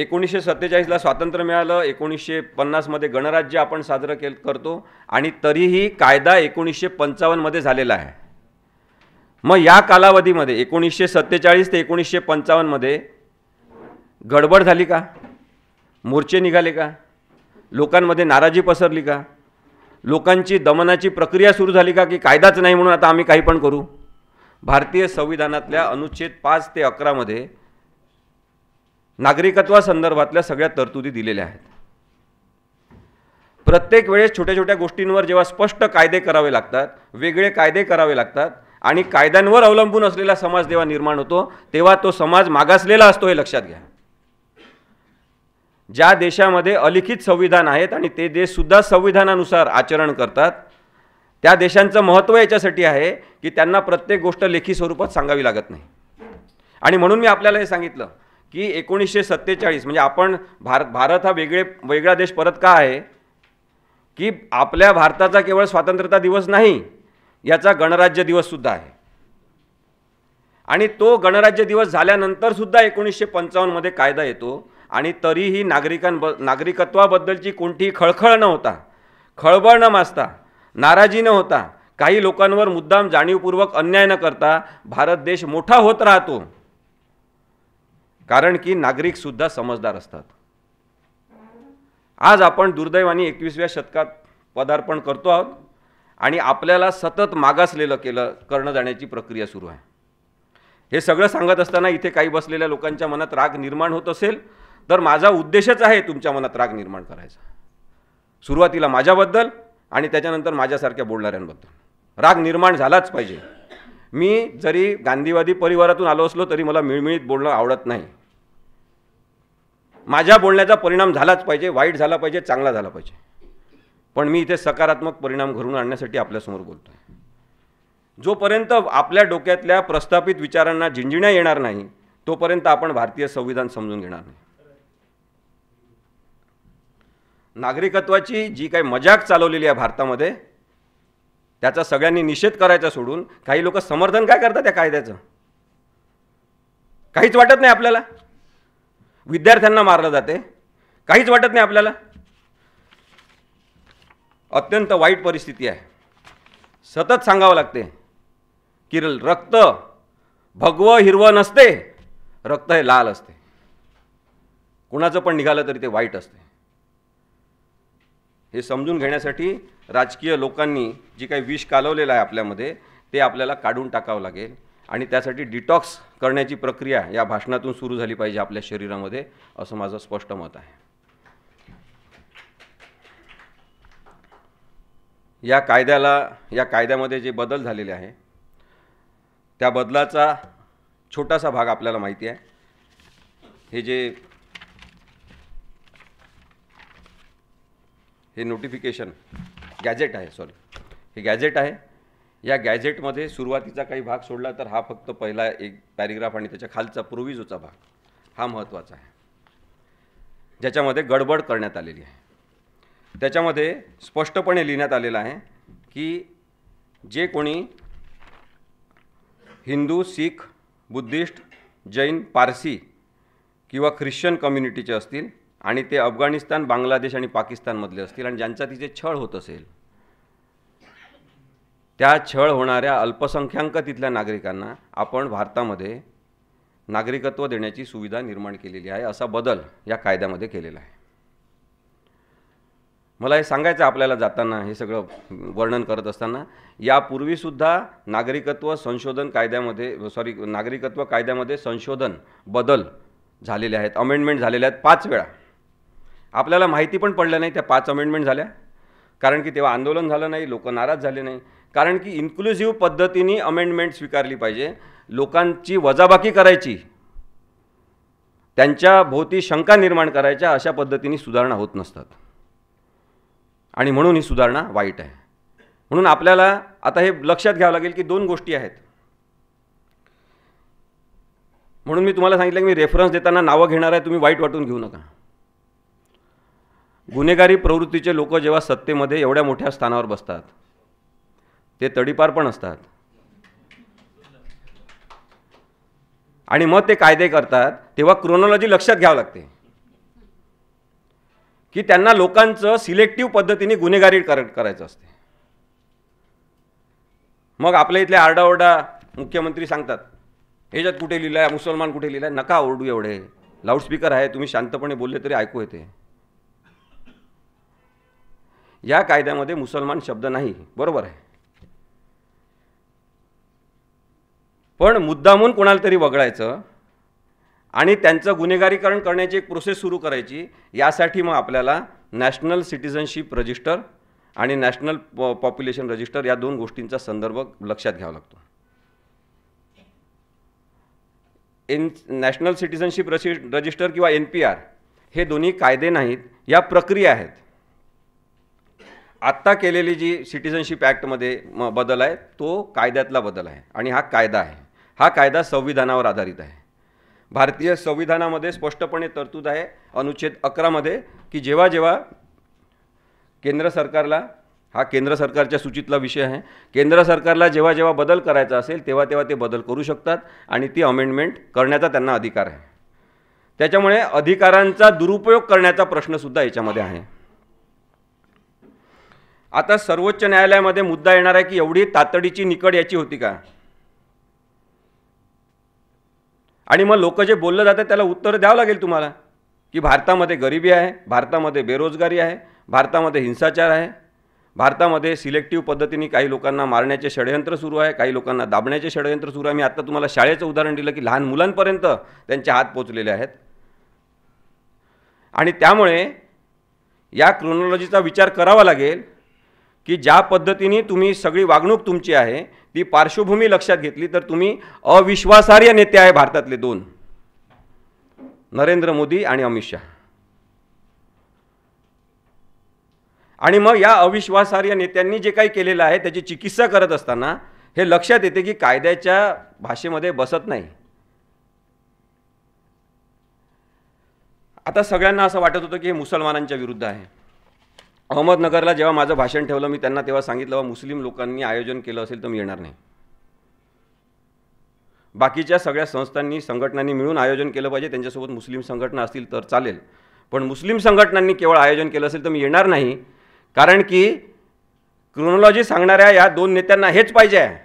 एकोणीसशे सत्तेचाळीसला स्वातंत्र्य मिळालं एकोणीसशे पन्नासमध्ये गणराज्य आपण साजरं केल करतो आणि तरीही कायदा एकोणीसशे पंचावन्नमध्ये झालेला आहे मग या कालावधीमध्ये एकोणीसशे सत्तेचाळीस ते एकोणीसशे पंचावन्नमध्ये गडबड झाली का मोर्चे निघाले का लोकांमध्ये नाराजी पसरली का लोकांची दमनाची प्रक्रिया सुरू झाली का की कायदाच नाही म्हणून आता आम्ही काही पण करू भारतीय संविधानातल्या अनुच्छेद पाच ते अकरामध्ये नागरिकत्वासंदर्भातल्या सगळ्या तरतुदी दिलेल्या आहेत प्रत्येक वेळेस छोट्या छोट्या गोष्टींवर जेव्हा स्पष्ट कायदे करावे लागतात वेगळे कायदे करावे लागतात आणि कायद्यांवर अवलंबून असलेला समाज जेव्हा निर्माण होतो तेव्हा तो समाज मागासलेला असतो हे लक्षात घ्या ज्या देशामध्ये अलिखित संविधान आहेत आणि ते देशसुद्धा संविधानानुसार आचरण करतात त्या देशांचं महत्त्व याच्यासाठी आहे की त्यांना प्रत्येक गोष्ट लेखी स्वरूपात सांगावी लागत नाही आणि म्हणून मी आपल्याला हे सांगितलं की एकोणीसशे सत्तेचाळीस म्हणजे आपण भारत भारत हा वेगळे वेगळा देश परत का आहे की आपल्या भारताचा केवळ स्वातंत्र्यता दिवस नाही याचा गणराज्य दिवससुद्धा आहे आणि तो गणराज्य दिवस झाल्यानंतरसुद्धा एकोणीसशे पंचावन्नमध्ये कायदा येतो आणि तरीही नागरिकांब नागरिकत्वाबद्दलची कोणतीही खळखळ न होता खळबळ न माजता नाराजी न होता काही लोकांवर मुद्दाम जाणीवपूर्वक अन्याय न करता भारत देश मोठा होत राहतो कारण की नागरिक सुद्धा समजदार असतात आज आपण दुर्दैवाने एकवीसव्या शतकात पदार्पण करतो आहोत आणि आपल्याला सतत मागासलेलं केलं करणं जाण्याची प्रक्रिया सुरू आहे हे सगळं सांगत असताना इथे काही बसलेल्या लोकांच्या मनात राग निर्माण होत असेल तर माझा उद्देशच आहे तुमच्या मनात राग निर्माण करायचा सुरुवातीला माझ्याबद्दल आणि त्याच्यानंतर माझ्यासारख्या बोलणाऱ्यांबद्दल राग निर्माण झालाच पाहिजे मी जरी गांधीवादी परिवारातून आलो असलो तरी मला मिळमिळीत बोलणं आवडत नाही माझ्या बोलण्याचा परिणाम झालाच पाहिजे वाईट झाला पाहिजे चांगला झाला पाहिजे पण मी इथे सकारात्मक परिणाम घडून आणण्यासाठी आपल्यासमोर बोलतो आहे जोपर्यंत आपल्या डोक्यातल्या प्रस्थापित विचारांना झिंजिण्या येणार नाही तोपर्यंत आपण भारतीय संविधान समजून घेणार नाही नागरिकत्वाची जी काही मजाक चालवलेली आहे भारतामध्ये त्याचा सगळ्यांनी निषेध करायचा सोडून काही लोक समर्थन काय करतात त्या कायद्याचं काहीच वाटत नाही आपल्याला विद्यार्थ्यांना मारलं जाते काहीच वाटत नाही आपल्याला अत्यंत वाईट परिस्थिती आहे सतत सांगावं लागते की रक्त भगवं हिरवं नसते रक्त हे लाल असते कुणाचं पण निघालं तरी ते वाईट असते हे समजून घेण्यासाठी राजकीय लोकांनी जे काही विष कालवलेलं आहे आपल्यामध्ये ते आपल्याला काढून टाकावं लागेल आणि त्यासाठी डिटॉक्स करण्याची प्रक्रिया या भाषणातून सुरू झाली पाहिजे आपल्या शरीरामध्ये असं माझं स्पष्ट मत आहे या कायद्याला या कायद्यामध्ये जे बदल झालेले आहे त्या बदलाचा छोटासा भाग आपल्याला माहिती आहे हे जे हे नोटिफिकेशन गॅजेट आहे सॉरी हे गॅजेट आहे या गॅजेटमध्ये सुरुवातीचा काही भाग सोडला तर हा फक्त पहिला एक पॅरेग्राफ आणि त्याच्या खालचा प्रोविजोचा भाग हा महत्त्वाचा आहे ज्याच्यामध्ये गडबड करण्यात आलेली आहे त्याच्यामध्ये स्पष्टपणे लिहिण्यात आलेलं आहे की जे कोणी हिंदू सिख बुद्धिस्ट जैन पारसी किंवा ख्रिश्चन कम्युनिटीचे असतील आणि ते अफगाणिस्तान बांगलादेश आणि पाकिस्तानमधले असतील आणि ज्यांचा तिथे छळ होत असेल त्या छळ होणाऱ्या अल्पसंख्याक तिथल्या नागरिकांना आपण भारतामध्ये नागरिकत्व देण्याची सुविधा निर्माण केलेली आहे असा बदल या कायद्यामध्ये केलेला आहे मला हे सांगायचं आपल्याला जाताना हे सगळं वर्णन करत असताना यापूर्वीसुद्धा नागरिकत्व संशोधन कायद्यामध्ये सॉरी नागरिकत्व कायद्यामध्ये संशोधन बदल झालेले आहेत अमेंडमेंट झालेले आहेत पाच वेळा आपल्याला माहिती पण पडलं नाही त्या पाच अमेंडमेंट झाल्या कारण की तेव्हा आंदोलन झालं नाही लोक नाराज झाले नाही कारण की इन्क्लुझिव्ह पद्धतीने अमेंडमेंट स्वीकारली पाहिजे लोकांची वजाबाकी करायची त्यांच्या भोवती शंका निर्माण करायच्या अशा पद्धतीने सुधारणा होत नसतात आणि म्हणून ही सुधारणा वाईट आहे म्हणून आपल्याला आता हे लक्षात घ्यावं लागेल की दोन गोष्टी आहेत म्हणून मी तुम्हाला सांगितलं की मी रेफरन्स देताना नावं घेणार आहे तुम्ही वाईट वाटून घेऊ नका गुन्हेगारी प्रवृत्तीचे लोक जेव्हा सत्तेमध्ये एवढ्या मोठ्या स्थानावर बसतात ते तडीपार पण असतात आणि मग ते कायदे करतात तेव्हा क्रोनॉलॉजी लक्षात घ्यावं लागते की त्यांना लोकांचं सिलेक्टिव्ह पद्धतीने गुन्हेगारी कर करायचं असते मग आपल्या इथल्या आरडाओरडा मुख्यमंत्री सांगतात ह्याच्यात कुठे लिहिलं आहे मुसलमान कुठे लिहिलं आहे नका ओरडू एवढे लाऊडस्पीकर आहे तुम्ही शांतपणे बोलले तरी ऐकू येते या कायद्यामध्ये मुसलमान शब्द नाही बरोबर आहे पण मुद्दामून कोणाला तरी वगळायचं आणि त्यांचं गुन्हेगारीकरण करण्याची एक प्रोसेस सुरू करायची यासाठी मग आपल्याला नॅशनल सिटिझनशिप रजिस्टर आणि नॅशनल पॉप्युलेशन रजिस्टर या दोन गोष्टींचा संदर्भ लक्षात घ्यावा लागतो एन नॅशनल सिटिझनशिप रजिस्टर किंवा एन पी आर हे दोन्ही कायदे नाहीत या प्रक्रिया आहेत आत्ता केलेली जी सिटिझनशिप ॲक्टमध्ये म बदल आहे तो कायद्यातला बदल आहे आणि हा कायदा आहे हा कायदा संविधानावर आधारित आहे भारतीय संविधानामध्ये स्पष्टपणे तरतूद आहे अनुच्छेद अकरामध्ये की जेव्हा जेव्हा केंद्र सरकारला हा केंद्र सरकारच्या सूचीतला विषय आहे केंद्र सरकारला जेव्हा जेव्हा बदल करायचा असेल तेव्हा तेव्हा ते बदल करू शकतात आणि ती अमेंडमेंट करण्याचा त्यांना अधिकार आहे त्याच्यामुळे अधिकारांचा दुरुपयोग करण्याचा प्रश्नसुद्धा याच्यामध्ये आहे आता सर्वोच्च न्यायालयामध्ये मुद्दा येणार आहे की एवढी तातडीची निकड याची होती का आणि मग लोक जे बोललं जातं त्याला उत्तर द्यावं लागेल तुम्हाला की भारतामध्ये गरिबी आहे भारतामध्ये बेरोजगारी आहे भारतामध्ये हिंसाचार आहे भारतामध्ये सिलेक्टिव्ह पद्धतीने काही लोकांना मारण्याचे षडयंत्र सुरू आहे काही लोकांना दाबण्याचे षडयंत्र सुरू आहे मी आत्ता तुम्हाला शाळेचं उदाहरण दिलं की लहान मुलांपर्यंत त्यांचे हात पोचलेले आहेत आणि त्यामुळे या क्रोनॉलॉजीचा विचार करावा लागेल की ज्या पद्धतीने तुम्ही सगळी वागणूक तुमची आहे ती पार्श्वभूमी लक्षात घेतली तर तुम्ही अविश्वासार्ह नेते आहे भारतातले दोन नरेंद्र मोदी आणि अमित शहा आणि मग या अविश्वासार्ह नेत्यांनी जे काही केलेलं आहे त्याची चिकित्सा करत असताना हे लक्षात येते की कायद्याच्या भाषेमध्ये बसत नाही आता सगळ्यांना असं वाटत होतं की हे मुसलमानांच्या विरुद्ध आहे अहमदनगरला जेव्हा माझं भाषण ठेवलं मी त्यांना तेव्हा सांगितलं बा मुस्लिम लोकांनी आयोजन केलं असेल तर मी येणार नाही बाकीच्या सगळ्या संस्थांनी संघटनांनी मिळून आयोजन केलं पाहिजे त्यांच्यासोबत मुस्लिम संघटना असतील तर चालेल पण मुस्लिम संघटनांनी केवळ आयोजन केलं असेल तर मी येणार नाही कारण की क्रोनॉलॉजी सांगणाऱ्या या दोन नेत्यांना हेच पाहिजे आहे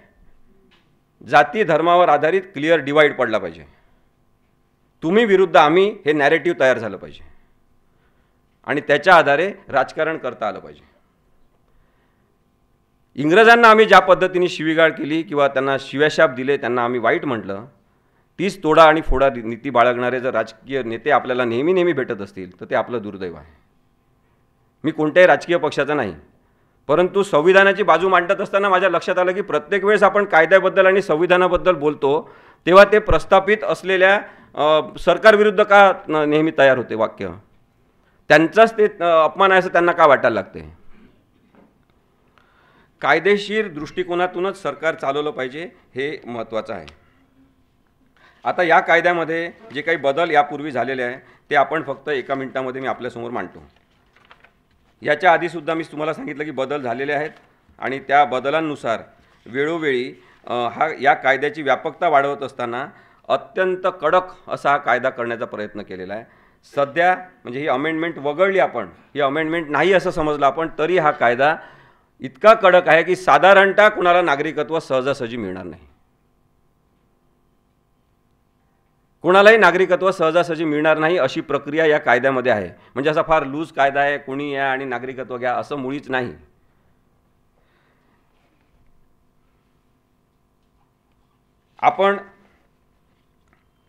जाती धर्मावर आधारित क्लिअर डिवाईड पडला पाहिजे तुम्ही विरुद्ध आम्ही हे नॅरेटिव्ह तयार झालं पाहिजे आणि त्याच्या आधारे राजकारण करता आलं पाहिजे इंग्रजांना आम्ही ज्या पद्धतीने शिवीगाळ केली किंवा त्यांना शिव्याशाप दिले त्यांना आम्ही वाईट म्हटलं तीच तोडा आणि फोडा नीती बाळगणारे जर राजकीय नेते आपल्याला नेहमी नेहमी भेटत असतील तर ते आपलं दुर्दैव आहे मी कोणत्याही राजकीय पक्षाचा नाही परंतु संविधानाची बाजू मांडत असताना माझ्या लक्षात आलं की प्रत्येक वेळेस आपण कायद्याबद्दल आणि संविधानाबद्दल बोलतो तेव्हा ते प्रस्थापित असलेल्या सरकारविरुद्ध का नेहमी तयार होते वाक्य त्यांचाच ते अपमान आहे असं त्यांना का वाटायला लागते कायदेशीर दृष्टिकोनातूनच सरकार चालवलं पाहिजे हे महत्त्वाचं आहे आता या कायद्यामध्ये जे काही बदल यापूर्वी झालेले आहे ते आपण फक्त एका मिनिटामध्ये मी आपल्यासमोर मांडतो याच्या आधीसुद्धा मी तुम्हाला सांगितलं की बदल झालेले आहेत आणि त्या बदलांनुसार वेळोवेळी हा या कायद्याची व्यापकता वाढवत असताना अत्यंत कडक असा हा कायदा करण्याचा प्रयत्न केलेला आहे सध्या म्हणजे ही अमेंडमेंट वगळली आपण ही अमेंडमेंट नाही असं समजलं आपण तरी हा कायदा इतका कडक आहे की साधारणतः कुणाला नागरिकत्व सहजासहजी मिळणार नाही कुणालाही नागरिकत्व सहजासहजी मिळणार नाही अशी प्रक्रिया या कायद्यामध्ये आहे म्हणजे असा फार लूज कायदा आहे कुणी या आणि नागरिकत्व घ्या असं मुळीच नाही आपण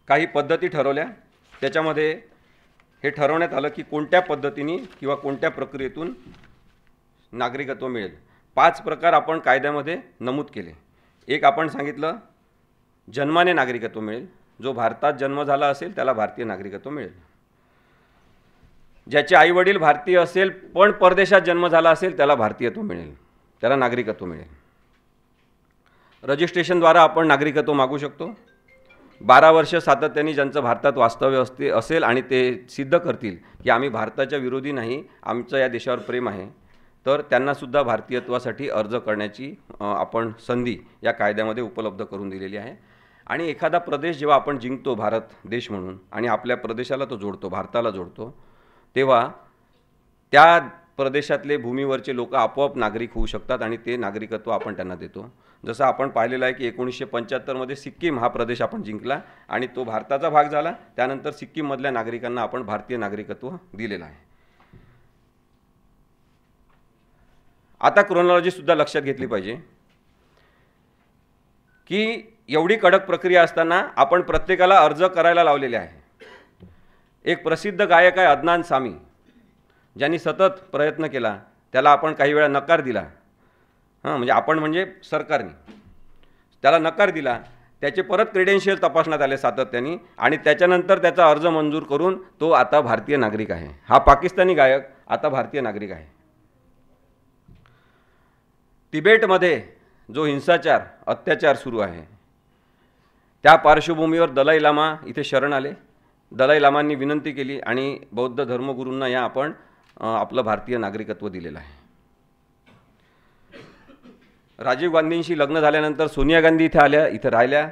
काही पद्धती ठरवल्या त्याच्यामध्ये हे ठरवण्यात आलं की कोणत्या पद्धतीने किंवा कोणत्या प्रक्रियेतून नागरिकत्व मिळेल पाच प्रकार आपण कायद्यामध्ये नमूद केले एक आपण सांगितलं जन्माने नागरिकत्व मिळेल जो भारतात जन्म झाला असेल त्याला भारतीय नागरिकत्व मिळेल ज्याचे आईवडील भारतीय असेल पण परदेशात जन्म झाला असेल त्याला भारतीयत्व मिळेल त्याला नागरिकत्व मिळेल रजिस्ट्रेशनद्वारा आपण नागरिकत्व मागू शकतो बारा वर्ष सातत्याने ज्यांचं भारतात वास्तव्य असते असेल आणि ते सिद्ध करतील की आम्ही भारताच्या विरोधी नाही आमचं या देशावर प्रेम आहे तर त्यांनासुद्धा भारतीयत्वासाठी अर्ज करण्याची आपण संधी या कायद्यामध्ये उपलब्ध करून दिलेली आहे आणि एखादा प्रदेश जेव्हा आपण जिंकतो भारत देश म्हणून आणि आपल्या प्रदेशाला तो जोडतो भारताला जोडतो तेव्हा त्या प्रदेशातले भूमीवरचे लोक आपोआप नागरिक होऊ शकतात आणि ते नागरिकत्व आपण त्यांना देतो जसं आपण पाहिलेलं आहे की एकोणीसशे पंच्याहत्तरमध्ये सिक्कीम हा प्रदेश आपण जिंकला आणि तो भारताचा भाग झाला त्यानंतर सिक्कीममधल्या नागरिकांना आपण भारतीय नागरिकत्व दिलेलं आहे आता क्रोनॉलॉजीसुद्धा लक्षात घेतली पाहिजे की एवढी कडक प्रक्रिया असताना आपण प्रत्येकाला अर्ज करायला लावलेले आहे एक प्रसिद्ध गायक आहे अदनान सामी ज्यांनी सतत प्रयत्न केला त्याला आपण काही वेळा नकार दिला हां म्हणजे आपण म्हणजे सरकारने त्याला नकार दिला त्याचे परत क्रेडेन्शियल तपासण्यात आले सातत्याने आणि त्याच्यानंतर त्याचा अर्ज मंजूर करून तो आता भारतीय नागरिक आहे हा पाकिस्तानी गायक आता भारतीय नागरिक आहे तिबेटमध्ये जो हिंसाचार अत्याचार सुरू आहे त्या पार्श्वभूमीवर दलाई लामा इथे शरण आले दलाई लामांनी विनंती केली आणि बौद्ध धर्मगुरूंना या आपण आपलं भारतीय नागरिकत्व दिलेलं आहे राजीव गांधींशी लग्न झाल्यानंतर सोनिया गांधी इथे आल्या इथं राहिल्या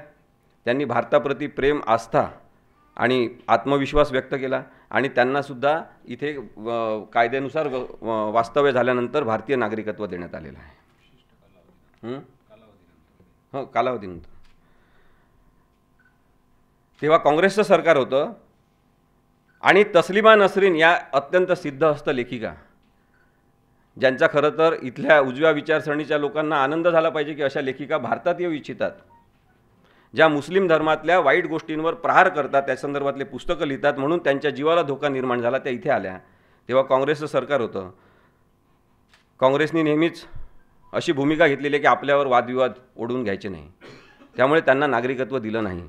त्यांनी भारताप्रती प्रेम आस्था आणि आत्मविश्वास व्यक्त केला आणि त्यांनासुद्धा इथे कायद्यानुसार वास्तव्य झाल्यानंतर भारतीय नागरिकत्व देण्यात आलेलं आहे हो कालावधीनंतर तेव्हा काँग्रेसचं सरकार होतं आणि तस्लिमा नसरीन या अत्यंत सिद्धहस्त लेखिका ज्यांचा खरं तर इथल्या उजव्या विचारसरणीच्या लोकांना आनंद झाला पाहिजे की अशा लेखिका भारतात येऊ इच्छितात ज्या मुस्लिम धर्मातल्या वाईट गोष्टींवर प्रहार करतात त्या संदर्भातले पुस्तकं लिहितात म्हणून त्यांच्या जीवाला धोका निर्माण झाला त्या इथे आल्या तेव्हा काँग्रेसचं सरकार होतं काँग्रेसने नेहमीच अशी भूमिका घेतलेली आहे की आपल्यावर वादविवाद ओढून घ्यायचे नाही त्यामुळे त्यांना नागरिकत्व दिलं नाही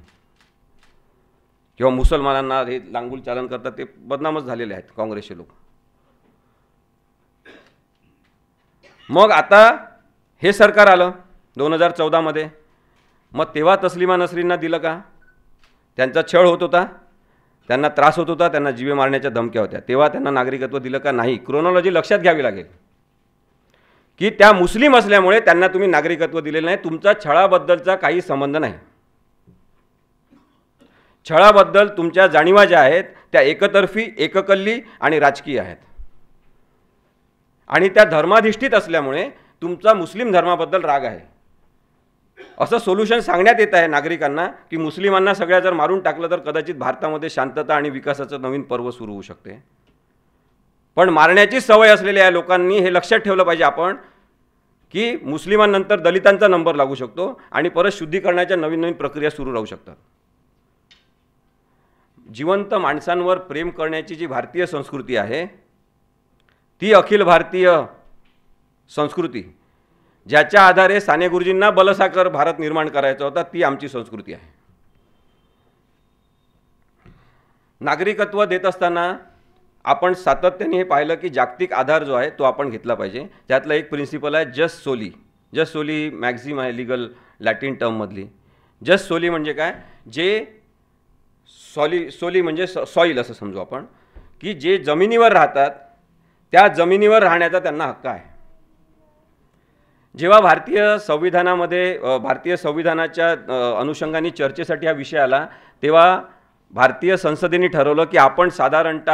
किंवा मुसलमानांना हे लांगूल चालन करतात ते बदनामच झालेले आहेत काँग्रेसचे लोक मग आता हे सरकार आलं दोन हजार चौदामध्ये मग तेव्हा तस्लिमा नसरींना दिलं का त्यांचा छळ होत होता त्यांना त्रास होत होता त्यांना जीवे मारण्याच्या धमक्या होत्या तेव्हा त्यांना नागरिकत्व दिलं का नाही क्रोनॉलॉजी लक्षात घ्यावी लागेल की त्या मुस्लिम असल्यामुळे त्यांना तुम्ही नागरिकत्व दिलेलं नाही तुमचा छळाबद्दलचा काही संबंध नाही छळाबद्दल तुमच्या जाणीवा ज्या आहेत त्या एकतर्फी एककल्ली आणि राजकीय आहेत आणि त्या धर्माधिष्ठित असल्यामुळे तुमचा मुस्लिम धर्माबद्दल राग आहे असं सोल्युशन सांगण्यात येत आहे नागरिकांना की मुस्लिमांना सगळ्या जर मारून टाकलं तर कदाचित भारतामध्ये शांतता आणि विकासाचं नवीन पर्व सुरू होऊ शकते पण मारण्याची सवय असलेल्या या लोकांनी हे लक्षात ठेवलं पाहिजे आपण की मुस्लिमांनंतर दलितांचा नंबर लागू शकतो आणि परत शुद्धीकरणाच्या नवीन नवीन प्रक्रिया सुरू राहू शकतात जिवंत माणसांवर प्रेम करण्याची जी भारतीय संस्कृती आहे ती अखिल भारतीय संस्कृती ज्याच्या आधारे साने गुरुजींना बलसाकर भारत निर्माण करायचा होता ती आमची संस्कृती आहे नागरिकत्व देत असताना आपण सातत्याने हे पाहिलं की जागतिक आधार जो आहे तो आपण घेतला पाहिजे त्यातला एक प्रिन्सिपल आहे जस्ट सोली जस्ट सोली मॅक्झिम आहे लिगल लॅटिन टर्ममधली जस्ट सोली म्हणजे काय जे सॉली सोली म्हणजे सॉईल असं समजू आपण की जे जमिनीवर राहतात त्या जमिनीवर राहण्याचा त्यांना हक्क आहे जेव्हा भारतीय संविधानामध्ये भारतीय संविधानाच्या अनुषंगाने चर्चेसाठी हा विषय आला तेव्हा भारतीय संसदेने ठरवलं की आपण साधारणत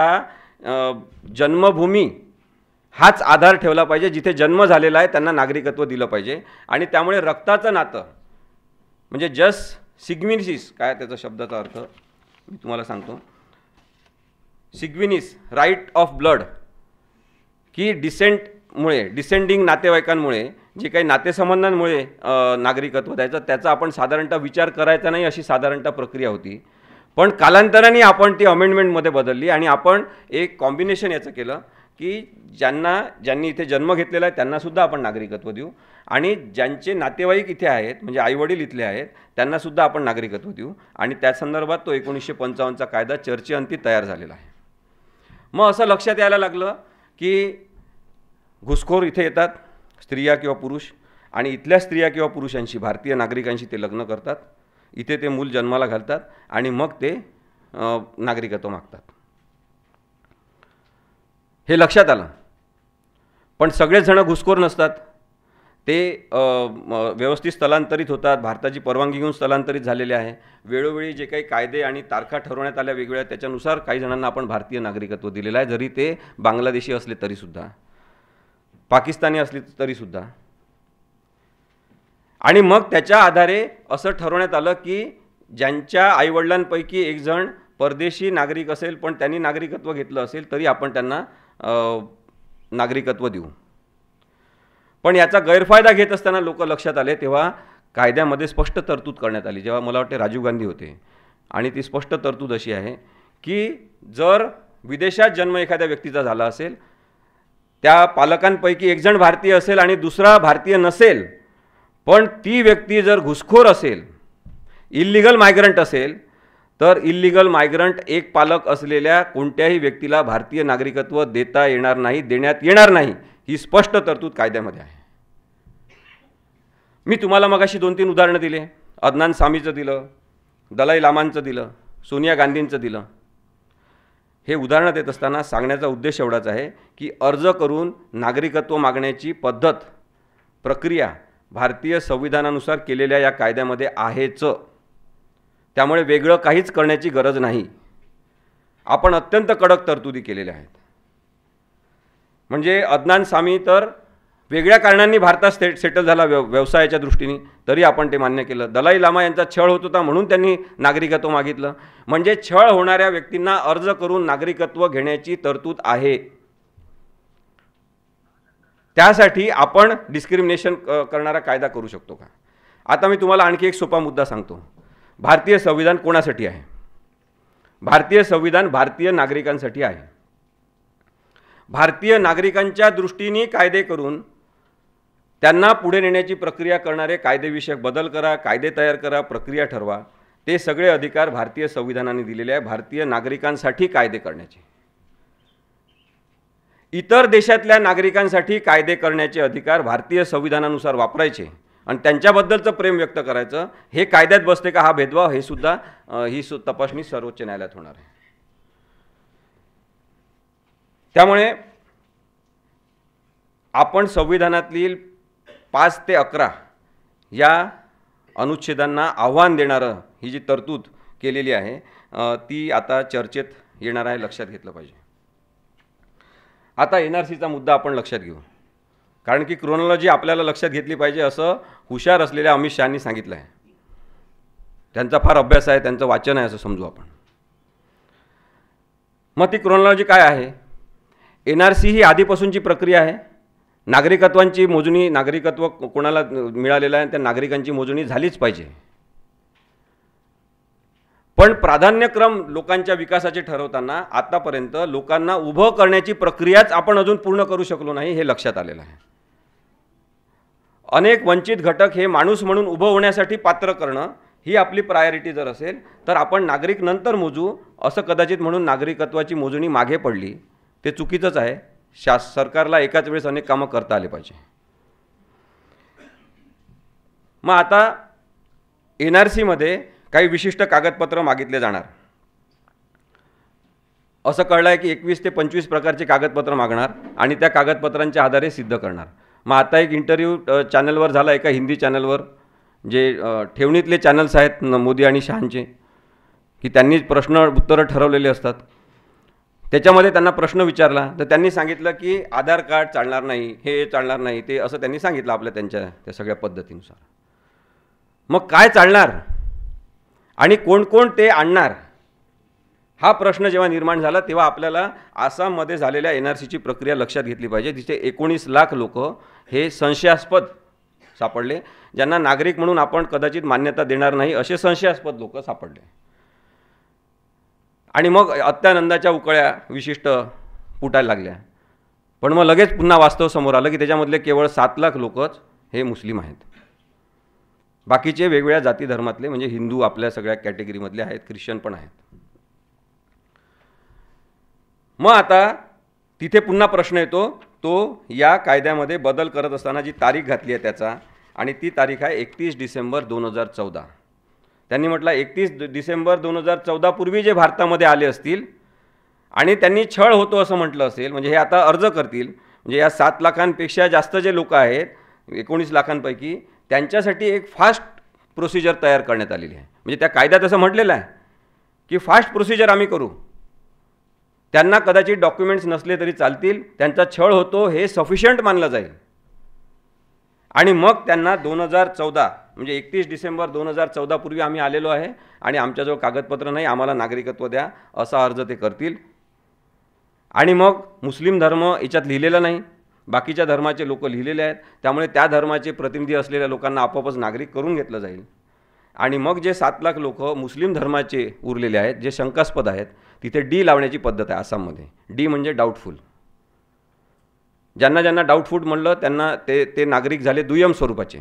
जन्मभूमी हाच आधार ठेवला पाहिजे जिथे जन्म झालेला आहे त्यांना नागरिकत्व दिलं पाहिजे आणि त्यामुळे रक्ताचं नातं म्हणजे जस सिग्मिनिसिस काय त्याचा शब्दाचा अर्थ मी तुम्हाला सांगतो सिग्विनिस राईट ऑफ ब्लड की डिसेंटमुळे डिसेंडिंग नातेवाईकांमुळे जे काही नातेसंबंधांमुळे नागरिकत्व द्यायचं त्याचा आपण साधारणतः विचार करायचा नाही अशी साधारणतः प्रक्रिया होती पण कालांतराने आपण ती अमेंडमेंटमध्ये बदलली आणि आपण एक कॉम्बिनेशन याचं केलं की ज्यांना ज्यांनी इथे जन्म घेतलेला आहे त्यांनासुद्धा आपण नागरिकत्व देऊ आणि ज्यांचे नातेवाईक इथे आहेत म्हणजे आईवडील इथले आहेत त्यांनासुद्धा आपण नागरिकत्व देऊ आणि त्या संदर्भात तो एकोणीसशे पंचावन्नचा कायदा चर्चेअंती तयार झालेला आहे मग असं लक्षात यायला लागलं की घुसखोर इथे येतात स्त्रिया किंवा पुरुष आणि इथल्या स्त्रिया किंवा पुरुषांशी भारतीय नागरिकांशी ते लग्न करतात इथे ते मूल जन्माला घालतात आणि मग ते नागरिकत्व मागतात हे लक्षात आलं पण जण घुसखोर नसतात ते व्यवस्थित स्थलांतरित होतात भारताची परवानगी घेऊन स्थलांतरित झालेले आहे वेळोवेळी जे काही कायदे आणि तारखा ठरवण्यात आल्या वेगवेगळ्या त्याच्यानुसार काही जणांना आपण भारतीय नागरिकत्व दिलेलं आहे जरी ते बांगलादेशी असले तरीसुद्धा पाकिस्तानी असले तरीसुद्धा आणि मग त्याच्या आधारे असं ठरवण्यात आलं की ज्यांच्या आईवडिलांपैकी एकजण परदेशी नागरिक असेल पण त्यांनी नागरिकत्व घेतलं असेल तरी आपण त्यांना नागरिकत्व देऊ पण याचा गैरफायदा घेत असताना लोक लक्षात आले तेव्हा कायद्यामध्ये स्पष्ट तरतूद करण्यात आली जेव्हा मला वाटते राजीव गांधी होते आणि ती स्पष्ट तरतूद अशी आहे की जर विदेशात जन्म एखाद्या व्यक्तीचा झाला असेल त्या पालकांपैकी एकजण भारतीय असेल आणि दुसरा भारतीय नसेल पण ती व्यक्ती जर घुसखोर असेल इलिगल मायग्रंट असेल तर इल्लिगल मायग्रंट एक पालक असलेल्या कोणत्याही व्यक्तीला भारतीय नागरिकत्व देता येणार नाही देण्यात येणार नाही ही स्पष्ट तरतूद कायद्यामध्ये आहे मी तुम्हाला मग अशी दोन तीन उदाहरणं दिले अदनान सामीचं दिलं दलाई लामांचं दिलं सोनिया गांधींचं दिलं हे उदाहरणं देत असताना सांगण्याचा उद्देश एवढाच आहे की अर्ज करून नागरिकत्व मागण्याची पद्धत प्रक्रिया भारतीय संविधानानुसार केलेल्या या कायद्यामध्ये आहेच त्यामुळे वेगळं काहीच करण्याची गरज नाही आपण अत्यंत कडक तरतुदी केलेल्या आहेत म्हणजे अदनान सामी तर वेगळ्या कारणांनी भारतात सेट सेटल झाला व्यव व्यवसायाच्या दृष्टीने तरी आपण ते मान्य केलं दलाई लामा यांचा छळ होत होता म्हणून त्यांनी नागरिकत्व मागितलं म्हणजे छळ होणाऱ्या व्यक्तींना अर्ज करून नागरिकत्व घेण्याची तरतूद आहे त्यासाठी आपण डिस्क्रिमिनेशन करणारा कायदा करू शकतो का आता मी तुम्हाला आणखी एक सोपा मुद्दा सांगतो भारतीय संविधान कोणासाठी आहे भारतीय संविधान भारतीय नागरिकांसाठी आहे भारतीय नागरिकांच्या दृष्टीने कायदे करून त्यांना पुढे नेण्याची प्रक्रिया करणारे कायदेविषयक बदल करा कायदे तयार करा प्रक्रिया ठरवा ते सगळे अधिकार भारतीय संविधानाने दिलेले आहे भारतीय नागरिकांसाठी कायदे करण्याचे इतर देशातल्या नागरिकांसाठी कायदे करण्याचे अधिकार भारतीय संविधानानुसार वापरायचे आणि त्यांच्याबद्दलचं प्रेम व्यक्त करायचं हे कायद्यात बसते का हा भेदभाव हे सुद्धा ही सु तपासणी सर्वोच्च न्यायालयात होणार आहे त्यामुळे आपण संविधानातील पाच ते अकरा या अनुच्छेदांना आव्हान देणारं ही जी तरतूद केलेली आहे ती आता चर्चेत येणार आहे लक्षात घेतलं पाहिजे आता एन आर सीचा मुद्दा आपण लक्षात घेऊ कारण की क्रोनॉलॉजी आपल्याला लक्षात घेतली पाहिजे असं हुशार असलेल्या अमित शहानी सांगितलं आहे त्यांचा फार अभ्यास आहे त्यांचं वाचन आहे असं समजू आपण मग ती क्रोनॉलॉजी काय आहे एन आर सी ही आधीपासूनची प्रक्रिया आहे नागरिकत्वांची मोजणी नागरिकत्व कोणाला मिळालेलं आहे त्या नागरिकांची मोजणी झालीच पाहिजे पण प्राधान्यक्रम लोकांच्या विकासाचे ठरवताना आतापर्यंत लोकांना उभं करण्याची प्रक्रियाच आपण अजून पूर्ण करू शकलो नाही हे लक्षात आलेलं आहे अनेक वंचित घटक हे माणूस म्हणून उभं होण्यासाठी पात्र करणं ही आपली प्रायोरिटी जर असेल तर आपण नागरिक नंतर मोजू असं कदाचित म्हणून नागरिकत्वाची मोजणी मागे पडली ते चुकीचंच आहे शास सरकारला एकाच वेळेस अनेक कामं करता आले पाहिजे मग आता एन आर सीमध्ये काही विशिष्ट कागदपत्र मागितले जाणार असं कळलं आहे की एकवीस ते पंचवीस प्रकारचे कागदपत्रं मागणार आणि त्या कागदपत्रांच्या आधारे सिद्ध करणार मग आता एक इंटरव्ह्यू चॅनलवर झाला एका हिंदी चॅनलवर जे ठेवणीतले चॅनल्स आहेत मोदी आणि शहांचे की त्यांनीच प्रश्न उत्तरं ठरवलेले असतात त्याच्यामध्ये त्यांना प्रश्न विचारला तर त्यांनी सांगितलं की आधार कार्ड चालणार नाही हे चालणार नाही ते असं त्यांनी सांगितलं आपल्या त्यांच्या त्या सगळ्या पद्धतीनुसार मग काय चालणार आणि कोण कोण ते आणणार हा प्रश्न जेव्हा निर्माण झाला तेव्हा आपल्याला आसाममध्ये झालेल्या एन आर सीची प्रक्रिया लक्षात घेतली पाहिजे जिथे एकोणीस लाख लोक हे संशयास्पद सापडले ज्यांना नागरिक म्हणून आपण कदाचित मान्यता देणार नाही असे संशयास्पद लोक सापडले आणि मग अत्यानंदाच्या उकळ्या विशिष्ट पुटायला लागल्या पण मग लगेच पुन्हा वास्तव समोर आलं की त्याच्यामधले केवळ सात लाख लोकच हे मुस्लिम आहेत बाकीचे वेगवेगळ्या जाती धर्मातले म्हणजे हिंदू आपल्या सगळ्या कॅटेगरीमधले आहेत ख्रिश्चन पण आहेत मग आता तिथे पुन्हा प्रश्न येतो तो या कायद्यामध्ये बदल करत असताना जी तारीख घातली आहे त्याचा आणि ती तारीख आहे एकतीस डिसेंबर दोन हजार चौदा त्यांनी म्हटलं एकतीस डिसेंबर दोन हजार चौदापूर्वी जे भारतामध्ये आले असतील आणि त्यांनी छळ होतो असं म्हटलं असेल म्हणजे हे आता अर्ज करतील म्हणजे या सात लाखांपेक्षा जास्त जे लोक आहेत एकोणीस लाखांपैकी त्यांच्यासाठी एक फास्ट प्रोसिजर तयार करण्यात आलेली आहे म्हणजे त्या कायद्यात असं म्हटलेलं आहे की फास्ट प्रोसिजर आम्ही करू त्यांना कदाचित डॉक्युमेंट्स नसले तरी चालतील त्यांचा छळ होतो हे सफिशियंट मानलं जाईल आणि मग त्यांना दोन हजार चौदा म्हणजे एकतीस डिसेंबर दोन हजार चौदापूर्वी आम्ही आलेलो आहे आणि आमच्याजवळ कागदपत्र नाही आम्हाला नागरिकत्व द्या असा अर्ज ते करतील आणि मग मुस्लिम धर्म याच्यात लिहिलेला नाही बाकीच्या धर्माचे लोक लिहिलेले आहेत त्यामुळे त्या धर्माचे प्रतिनिधी असलेल्या लोकांना आपोआपच नागरिक करून घेतलं जाईल आणि मग जे सात लाख लोक मुस्लिम धर्माचे उरलेले आहेत जे शंकास्पद आहेत तिथे डी लावण्याची पद्धत आहे आसाममध्ये डी म्हणजे डाऊटफुल ज्यांना ज्यांना डाऊटफुल म्हणलं त्यांना ते ते नागरिक झाले दुय्यम स्वरूपाचे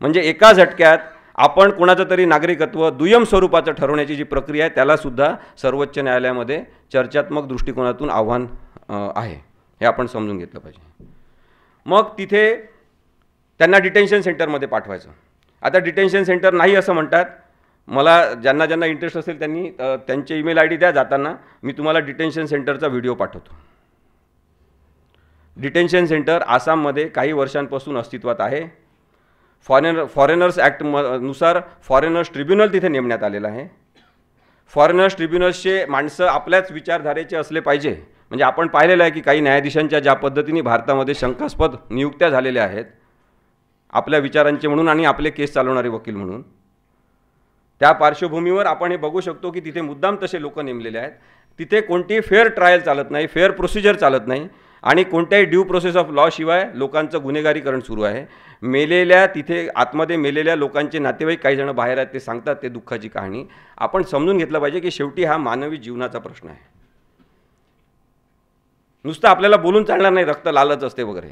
म्हणजे एका झटक्यात आपण कोणाचं तरी नागरिकत्व दुय्यम स्वरूपाचं ठरवण्याची जी प्रक्रिया आहे त्यालासुद्धा सर्वोच्च न्यायालयामध्ये चर्चात्मक दृष्टिकोनातून आव्हान आहे हे आपण समजून घेतलं पाहिजे मग तिथे त्यांना डिटेन्शन सेंटरमध्ये पाठवायचं आता डिटेन्शन सेंटर नाही असं म्हणतात मला ज्यांना ज्यांना इंटरेस्ट असेल त्यांनी त्यांचे ईमेल आय डी द्या जाताना मी तुम्हाला डिटेन्शन सेंटरचा व्हिडिओ पाठवतो डिटेन्शन सेंटर आसाममध्ये काही वर्षांपासून अस्तित्वात आहे फॉरेनर फॉरेनर्स ॲक्ट म नुसार फॉरेनर्स ट्रिब्युनल तिथे नेमण्यात आलेलं आहे फॉरेनर्स ट्रिब्युनल्सचे माणसं आपल्याच विचारधारेचे असले पाहिजे म्हणजे आपण पाहिलेलं आहे की काही न्यायाधीशांच्या ज्या पद्धतीने भारतामध्ये शंकास्पद नियुक्त्या झालेल्या आहेत आपल्या विचारांचे म्हणून आणि आपले केस चालवणारे वकील म्हणून त्या पार्श्वभूमीवर आपण हे बघू शकतो की तिथे मुद्दाम तसे लोक नेमलेले आहेत तिथे कोणतीही फेअर ट्रायल चालत नाही फेअर प्रोसिजर चालत नाही आणि कोणत्याही ड्यू प्रोसेस ऑफ लॉ शिवाय लोकांचं गुन्हेगारीकरण सुरू आहे मेलेल्या तिथे आतमध्ये मेलेल्या लोकांचे नातेवाईक काही जण बाहेर आहेत ते सांगतात ते दुःखाची कहाणी आपण समजून घेतलं पाहिजे की शेवटी हा मानवी जीवनाचा प्रश्न आहे नुसतं आपल्याला बोलून चालणार नाही रक्त लालच असते वगैरे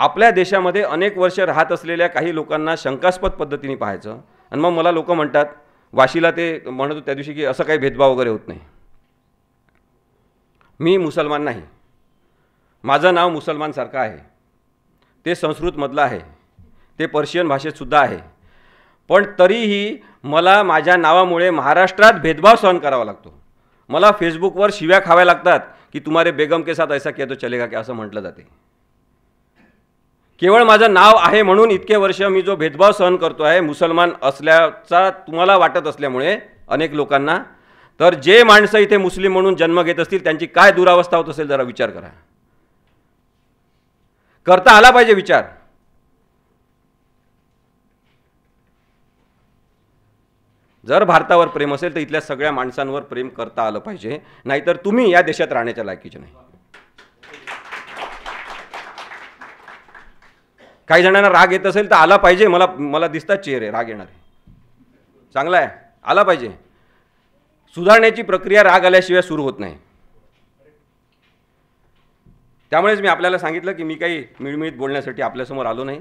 आपल्या देशामध्ये अनेक वर्ष राहत असलेल्या काही लोकांना शंकास्पद पद्धतीने पाहायचं आणि मग मला लोकं म्हणतात वाशीला ते म्हणत त्या दिवशी की असं काही भेदभाव वगैरे होत नाही मी मुसलमान नाही माझं नाव मुसलमानसारखं आहे ते संस्कृतमधलं आहे ते पर्शियन भाषेतसुद्धा आहे पण तरीही मला माझ्या नावामुळे महाराष्ट्रात भेदभाव सहन करावा लागतो मला फेसबुकवर शिव्या खाव्या लागतात की तुम्हारे बेगम के साथ ऐसा किया तो चलेगा की असं म्हटलं जाते केवळ माझं नाव आहे म्हणून इतके वर्ष मी जो भेदभाव सहन करतो आहे मुसलमान असल्याचा तुम्हाला वाटत असल्यामुळे अनेक लोकांना तर जे माणसं इथे मुस्लिम म्हणून जन्म घेत असतील त्यांची काय दुरावस्था होत असेल जरा विचार करा करता आला पाहिजे विचार जर भारतावर प्रेम असेल तर इथल्या सगळ्या माणसांवर प्रेम करता आलं पाहिजे नाहीतर तुम्ही या देशात राहण्याच्या लायकीचे नाही काही जणांना राग येत असेल तर आला पाहिजे मला मला दिसतात चेहरे राग येणारे चांगला आहे आला पाहिजे सुधारण्याची प्रक्रिया राग आल्याशिवाय सुरू होत नाही त्यामुळेच मी आपल्याला सांगितलं की मी काही मिळमिळीत बोलण्यासाठी आपल्यासमोर आलो नाही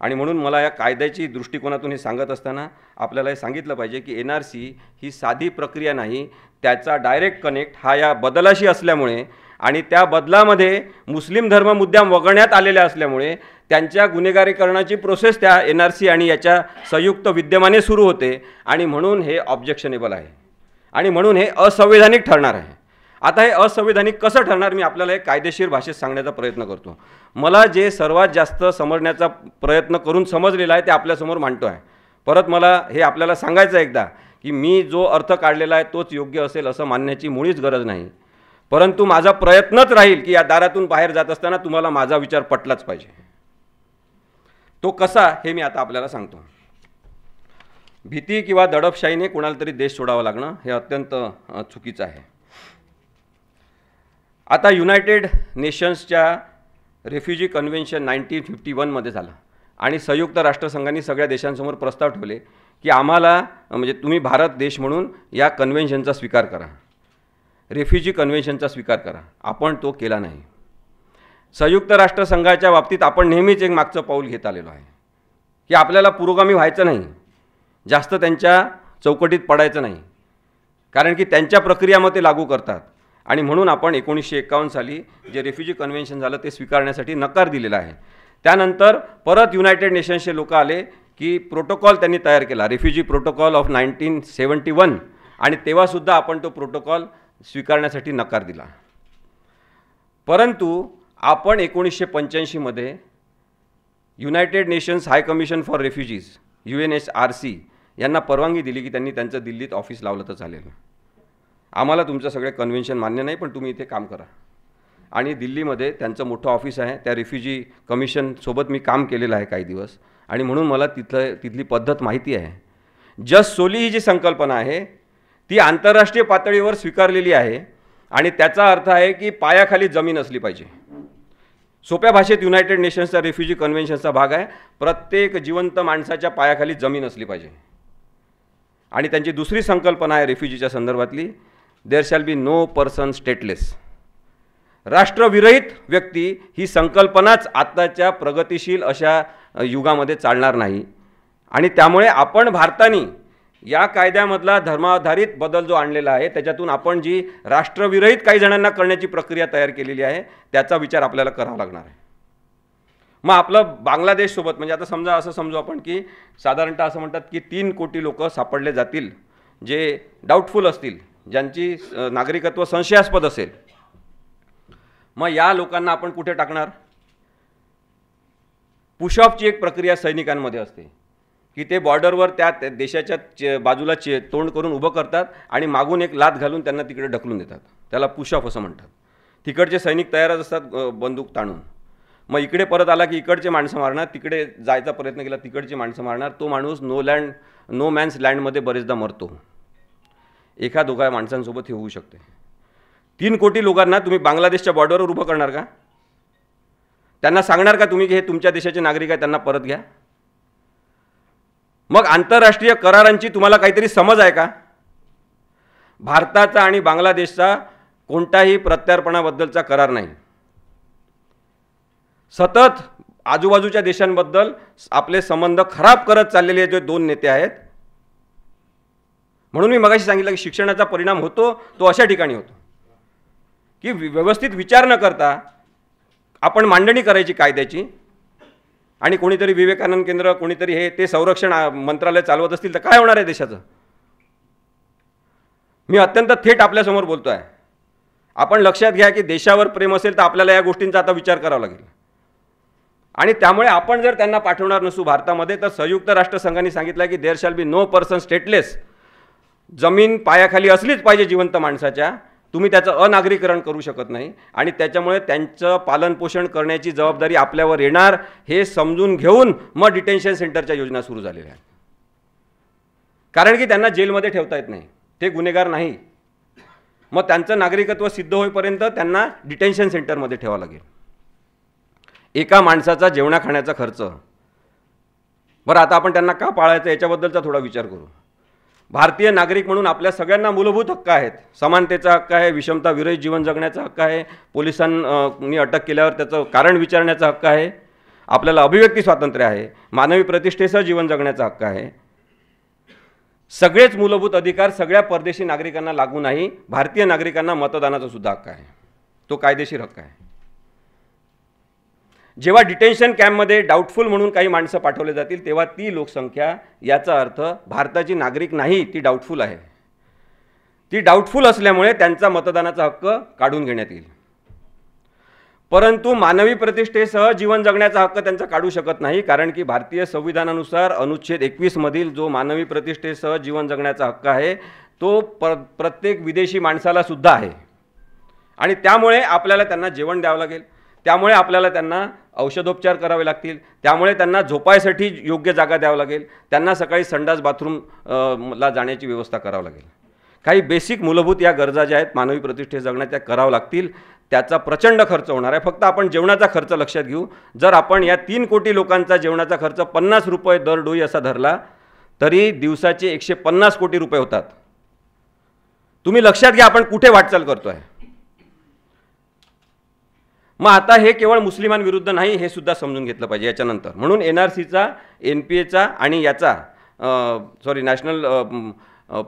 आणि म्हणून मला या कायद्याची दृष्टिकोनातून हे सांगत असताना आपल्याला हे सांगितलं पाहिजे की एन आर सी ही साधी प्रक्रिया नाही त्याचा डायरेक्ट कनेक्ट हा या बदलाशी असल्यामुळे आणि त्या बदलामध्ये मुस्लिम धर्म मुद्द्या वगळण्यात आलेल्या असल्यामुळे त्यांच्या गुन्हेगारीकरणाची प्रोसेस त्या एन आर सी आणि याच्या संयुक्त विद्यमाने सुरू होते आणि म्हणून हे ऑब्जेक्शनेबल आहे आणि म्हणून हे असंवैधानिक ठरणार आहे आता हे असंवैधानिक कसं ठरणार मी आपल्याला एक कायदेशीर भाषेत सांगण्याचा प्रयत्न करतो मला जे सर्वात जास्त समजण्याचा प्रयत्न करून समजलेला आहे ते आपल्यासमोर मांडतो आहे परत मला हे आपल्याला सांगायचं एकदा की मी जो अर्थ काढलेला आहे तोच योग्य असेल असं मानण्याची मुळीच गरज नाही परंतु माझा प्रयत्नच राहील की या दारातून बाहेर जात असताना तुम्हाला माझा विचार पटलाच पाहिजे तो कसा हे मी आता आपल्याला सांगतो भीती किंवा दडपशाहीने कोणाला तरी देश सोडावा लागणं हे अत्यंत चुकीचं आहे आता युनायटेड नेशन्सच्या रेफ्युजी कन्व्हेन्शन नाईन्टीन फिफ्टी वनमध्ये झालं आणि संयुक्त राष्ट्रसंघांनी सगळ्या देशांसमोर प्रस्ताव ठेवले की आम्हाला म्हणजे तुम्ही भारत देश म्हणून या कन्व्हेन्शनचा स्वीकार करा रेफ्युजी कन्व्हेन्शनचा स्वीकार करा आपण तो केला नाही संयुक्त राष्ट्रसंघाच्या बाबतीत आपण नेहमीच एक मागचं पाऊल घेत आलेलो आहे की आपल्याला पुरोगामी व्हायचं नाही जास्त त्यांच्या चौकटीत पडायचं नाही कारण की त्यांच्या प्रक्रियामध्ये ते लागू करतात आणि म्हणून आपण एकोणीसशे एकावन्न साली जे रेफ्युजी कन्व्हेन्शन झालं ते स्वीकारण्यासाठी नकार दिलेला आहे त्यानंतर परत युनायटेड नेशन्सचे लोक आले की प्रोटोकॉल त्यांनी तयार केला refugee protocol of nineteen seventy one आणि तेव्हासुद्धा आपण तो प्रोटोकॉल स्वीकारण्यासाठी नकार दिला परंतु आपण एकोणीसशे पंच्याऐंशीमध्ये United Nations High Commission for Refugees U N S R C यांना परवानगी दिली की त्यांनी त्यांचं दिल्लीत ऑफिस लावलं तर चालेल आम्हाला तुमचं सगळे कन्व्हेन्शन मान्य नाही पण तुम्ही इथे काम करा आणि दिल्लीमध्ये त्यांचं मोठं ऑफिस आहे त्या रेफ्युजी कमिशनसोबत मी काम केलेलं आहे काही दिवस आणि म्हणून मला तिथलं तिथली पद्धत माहिती आहे जस्ट सोली ही जी संकल्पना आहे ती आंतरराष्ट्रीय पातळीवर स्वीकारलेली आहे आणि त्याचा अर्थ आहे की पायाखाली जमीन असली पाहिजे सोप्या भाषेत युनायटेड नेशन्सचा रिफ्युजी कन्व्हेन्शनचा भाग आहे प्रत्येक जिवंत माणसाच्या पायाखाली जमीन असली पाहिजे आणि त्यांची दुसरी संकल्पना आहे रेफ्युजीच्या संदर्भातली there shall be no person stateless राष्ट्रविरहित व्यक्ती ही संकल्पनाच आत्ताच्या प्रगतिशील अशा युगामध्ये चालणार नाही आणि त्यामुळे आपण भारतानी या कायद्यामधला धर्माधारित बदल जो आणलेला आहे त्याच्यातून आपण जी राष्ट्रविरहित काही जणांना करण्याची प्रक्रिया तयार केलेली आहे त्याचा विचार आपल्याला करावा लागणार आहे मग आपलं बांगलादेशसोबत म्हणजे आता समजा असं समजू आपण की साधारणतः असं म्हणतात की तीन कोटी लोक सापडले जातील जे डाऊटफुल असतील ज्यांची नागरिकत्व संशयास्पद असेल मग या लोकांना आपण कुठे टाकणार पुशअपची एक प्रक्रिया सैनिकांमध्ये असते की ते बॉर्डरवर त्या देशाच्या चे बाजूला चे तोंड करून उभं करतात आणि मागून एक लात घालून त्यांना तिकडे ढकलून देतात त्याला ऑफ असं म्हणतात तिकडचे सैनिक तयारच असतात बंदूक ताणून मग इकडे परत आला की इकडचे माणसं मारणार तिकडे जायचा प्रयत्न केला तिकडची माणसं मारणार तो माणूस नो लँड नो मॅन्स लँडमध्ये बरेचदा मरतो एका दोघा माणसांसोबत हे होऊ शकते तीन कोटी लोकांना तुम्ही बांगलादेशच्या बॉर्डरवर उभं करणार का त्यांना सांगणार का तुम्ही की हे तुमच्या देशाचे नागरिक आहे त्यांना परत घ्या मग आंतरराष्ट्रीय करारांची तुम्हाला काहीतरी समज आहे का भारताचा आणि बांगलादेशचा कोणताही प्रत्यार्पणाबद्दलचा करार नाही सतत आजूबाजूच्या देशांबद्दल आपले संबंध खराब करत चाललेले जे दोन नेते आहेत म्हणून मी मगाशी सांगितलं की शिक्षणाचा परिणाम होतो तो अशा ठिकाणी होतो की व्यवस्थित विचार न करता आपण मांडणी करायची कायद्याची आणि कोणीतरी विवेकानंद केंद्र कोणीतरी हे ते संरक्षण मंत्रालय चालवत असतील तर काय होणार आहे देशाचं मी अत्यंत थेट आपल्यासमोर बोलतो आहे आपण लक्षात घ्या की देशावर प्रेम असेल तर आपल्याला या गोष्टींचा आता विचार करावा लागेल आणि त्यामुळे आपण जर त्यांना पाठवणार नसू भारतामध्ये तर संयुक्त राष्ट्रसंघाने सांगितलं की there shall be no person stateless जमीन पायाखाली असलीच पाहिजे जिवंत माणसाच्या तुम्ही त्याचं अनागरीकरण करू शकत नाही आणि त्याच्यामुळे त्यांचं पालनपोषण करण्याची जबाबदारी आपल्यावर येणार हे समजून घेऊन मग डिटेन्शन सेंटरच्या योजना सुरू झालेल्या आहेत कारण की त्यांना जेलमध्ये ठेवता येत नाही ते गुन्हेगार नाही मग त्यांचं नागरिकत्व सिद्ध होईपर्यंत त्यांना डिटेन्शन सेंटरमध्ये ठेवावं लागेल एका माणसाचा जेवणा खाण्याचा खर्च बरं आता आपण त्यांना का पाळायचं याच्याबद्दलचा थोडा विचार करू भारतीय नागरिक म्हणून आपल्या सगळ्यांना मूलभूत हक्क आहेत समानतेचा हक्क आहे विषमता विरहित जीवन जगण्याचा हक्क आहे पोलिसांनी अटक केल्यावर त्याचं कारण विचारण्याचा हक्क आहे आपल्याला अभिव्यक्ती स्वातंत्र्य आहे मानवी प्रतिष्ठेसह जीवन जगण्याचा हक्क आहे सगळेच मूलभूत अधिकार सगळ्या परदेशी नागरिकांना लागू नाही भारतीय नागरिकांना मतदानाचा सुद्धा हक्क आहे तो कायदेशीर हक्क आहे जेव्हा डिटेन्शन कॅम्पमध्ये डाऊटफुल म्हणून काही माणसं पाठवले जातील तेव्हा ती लोकसंख्या याचा अर्थ भारताची नागरिक नाही ती डाऊटफुल आहे ती डाऊटफुल असल्यामुळे त्यांचा मतदानाचा हक्क काढून घेण्यात येईल परंतु मानवी प्रतिष्ठेसह जीवन जगण्याचा हक्क त्यांचा काढू शकत नाही कारण की भारतीय संविधानानुसार अनुच्छेद एकवीसमधील जो मानवी प्रतिष्ठेसह जीवन जगण्याचा हक्क आहे तो प्र प्रत्येक विदेशी माणसाला सुद्धा आहे आणि त्यामुळे आपल्याला त्यांना जेवण द्यावं लागेल त्यामुळे आपल्याला त्यांना औषधोपचार करावे लागतील त्यामुळे त्यांना झोपायसाठी योग्य जागा द्यावं लागेल त्यांना सकाळी संडास बाथरूम ला जाण्याची व्यवस्था करावं लागेल काही बेसिक मूलभूत या गरजा ज्या आहेत मानवी प्रतिष्ठे जगण्या त्या करावं लागतील त्याचा प्रचंड खर्च होणार आहे फक्त आपण जेवणाचा खर्च लक्षात घेऊ जर आपण या तीन कोटी लोकांचा जेवणाचा खर्च पन्नास रुपये दर डोई असा धरला तरी दिवसाचे एकशे पन्नास कोटी रुपये होतात तुम्ही लक्षात घ्या आपण कुठे वाटचाल करतो आहे मग आता हे केवळ मुस्लिमांविरुद्ध नाही हे सुद्धा समजून घेतलं पाहिजे याच्यानंतर म्हणून एन आर सीचा एन पी एचा आणि याचा sorry national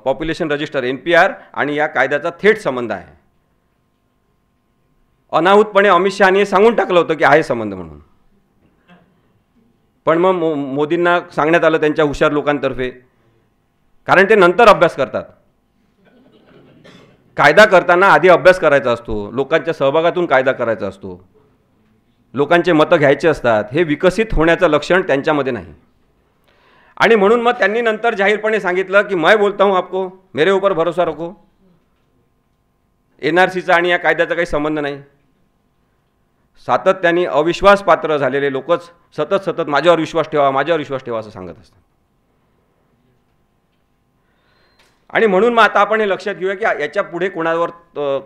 population register N P R आणि या कायद्याचा थेट संबंध आहे अनाहूतपणे अमित शहाने हे सांगून टाकलं होतं की आहे संबंध म्हणून पण मग मो मोदींना सांगण्यात आलं त्यांच्या हुशार लोकांतर्फे कारण ते नंतर अभ्यास करतात कायदा करताना आधी अभ्यास करायचा असतो लोकांच्या सहभागातून कायदा करायचा असतो लोकांचे मतं घ्यायचे असतात हे विकसित होण्याचं लक्षण त्यांच्यामध्ये नाही आणि म्हणून मग त्यांनी नंतर जाहीरपणे सांगितलं की मैं बोलता हूं आपको मेरे ऊपर भरोसा रखो एन आर सीचा आणि या कायद्याचा काही संबंध नाही सातत्याने अविश्वासपात्र झालेले लोकच सतत सतत माझ्यावर विश्वास ठेवा माझ्यावर विश्वास ठेवा असं सांगत असतात आणि म्हणून मग आता आपण हे लक्षात घेऊया की याच्या पुढे कुणावर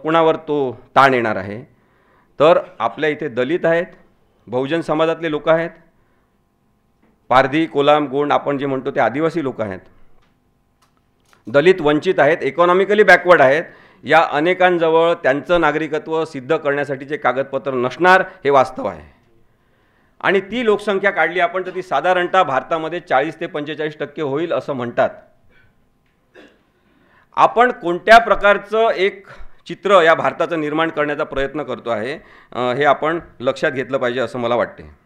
कुणावर तो ताण येणार आहे तर आपल्या इथे दलित आहेत बहुजन समाजातले लोक आहेत पारधी कोलाम गोंड आपण जे म्हणतो ते आदिवासी लोक आहेत दलित वंचित आहेत इकॉनॉमिकली बॅकवर्ड आहेत या अनेकांजवळ त्यांचं नागरिकत्व सिद्ध करण्यासाठी जे कागदपत्र नसणार हे वास्तव आहे आणि ती लोकसंख्या काढली आपण तर ती साधारणतः भारतामध्ये चाळीस ते पंचेचाळीस टक्के होईल असं म्हणतात आपण कोणत्या प्रकारचं एक चित्र या भारताचं निर्माण करण्याचा प्रयत्न करतो आहे हे आपण लक्षात घेतलं पाहिजे असं मला वाटते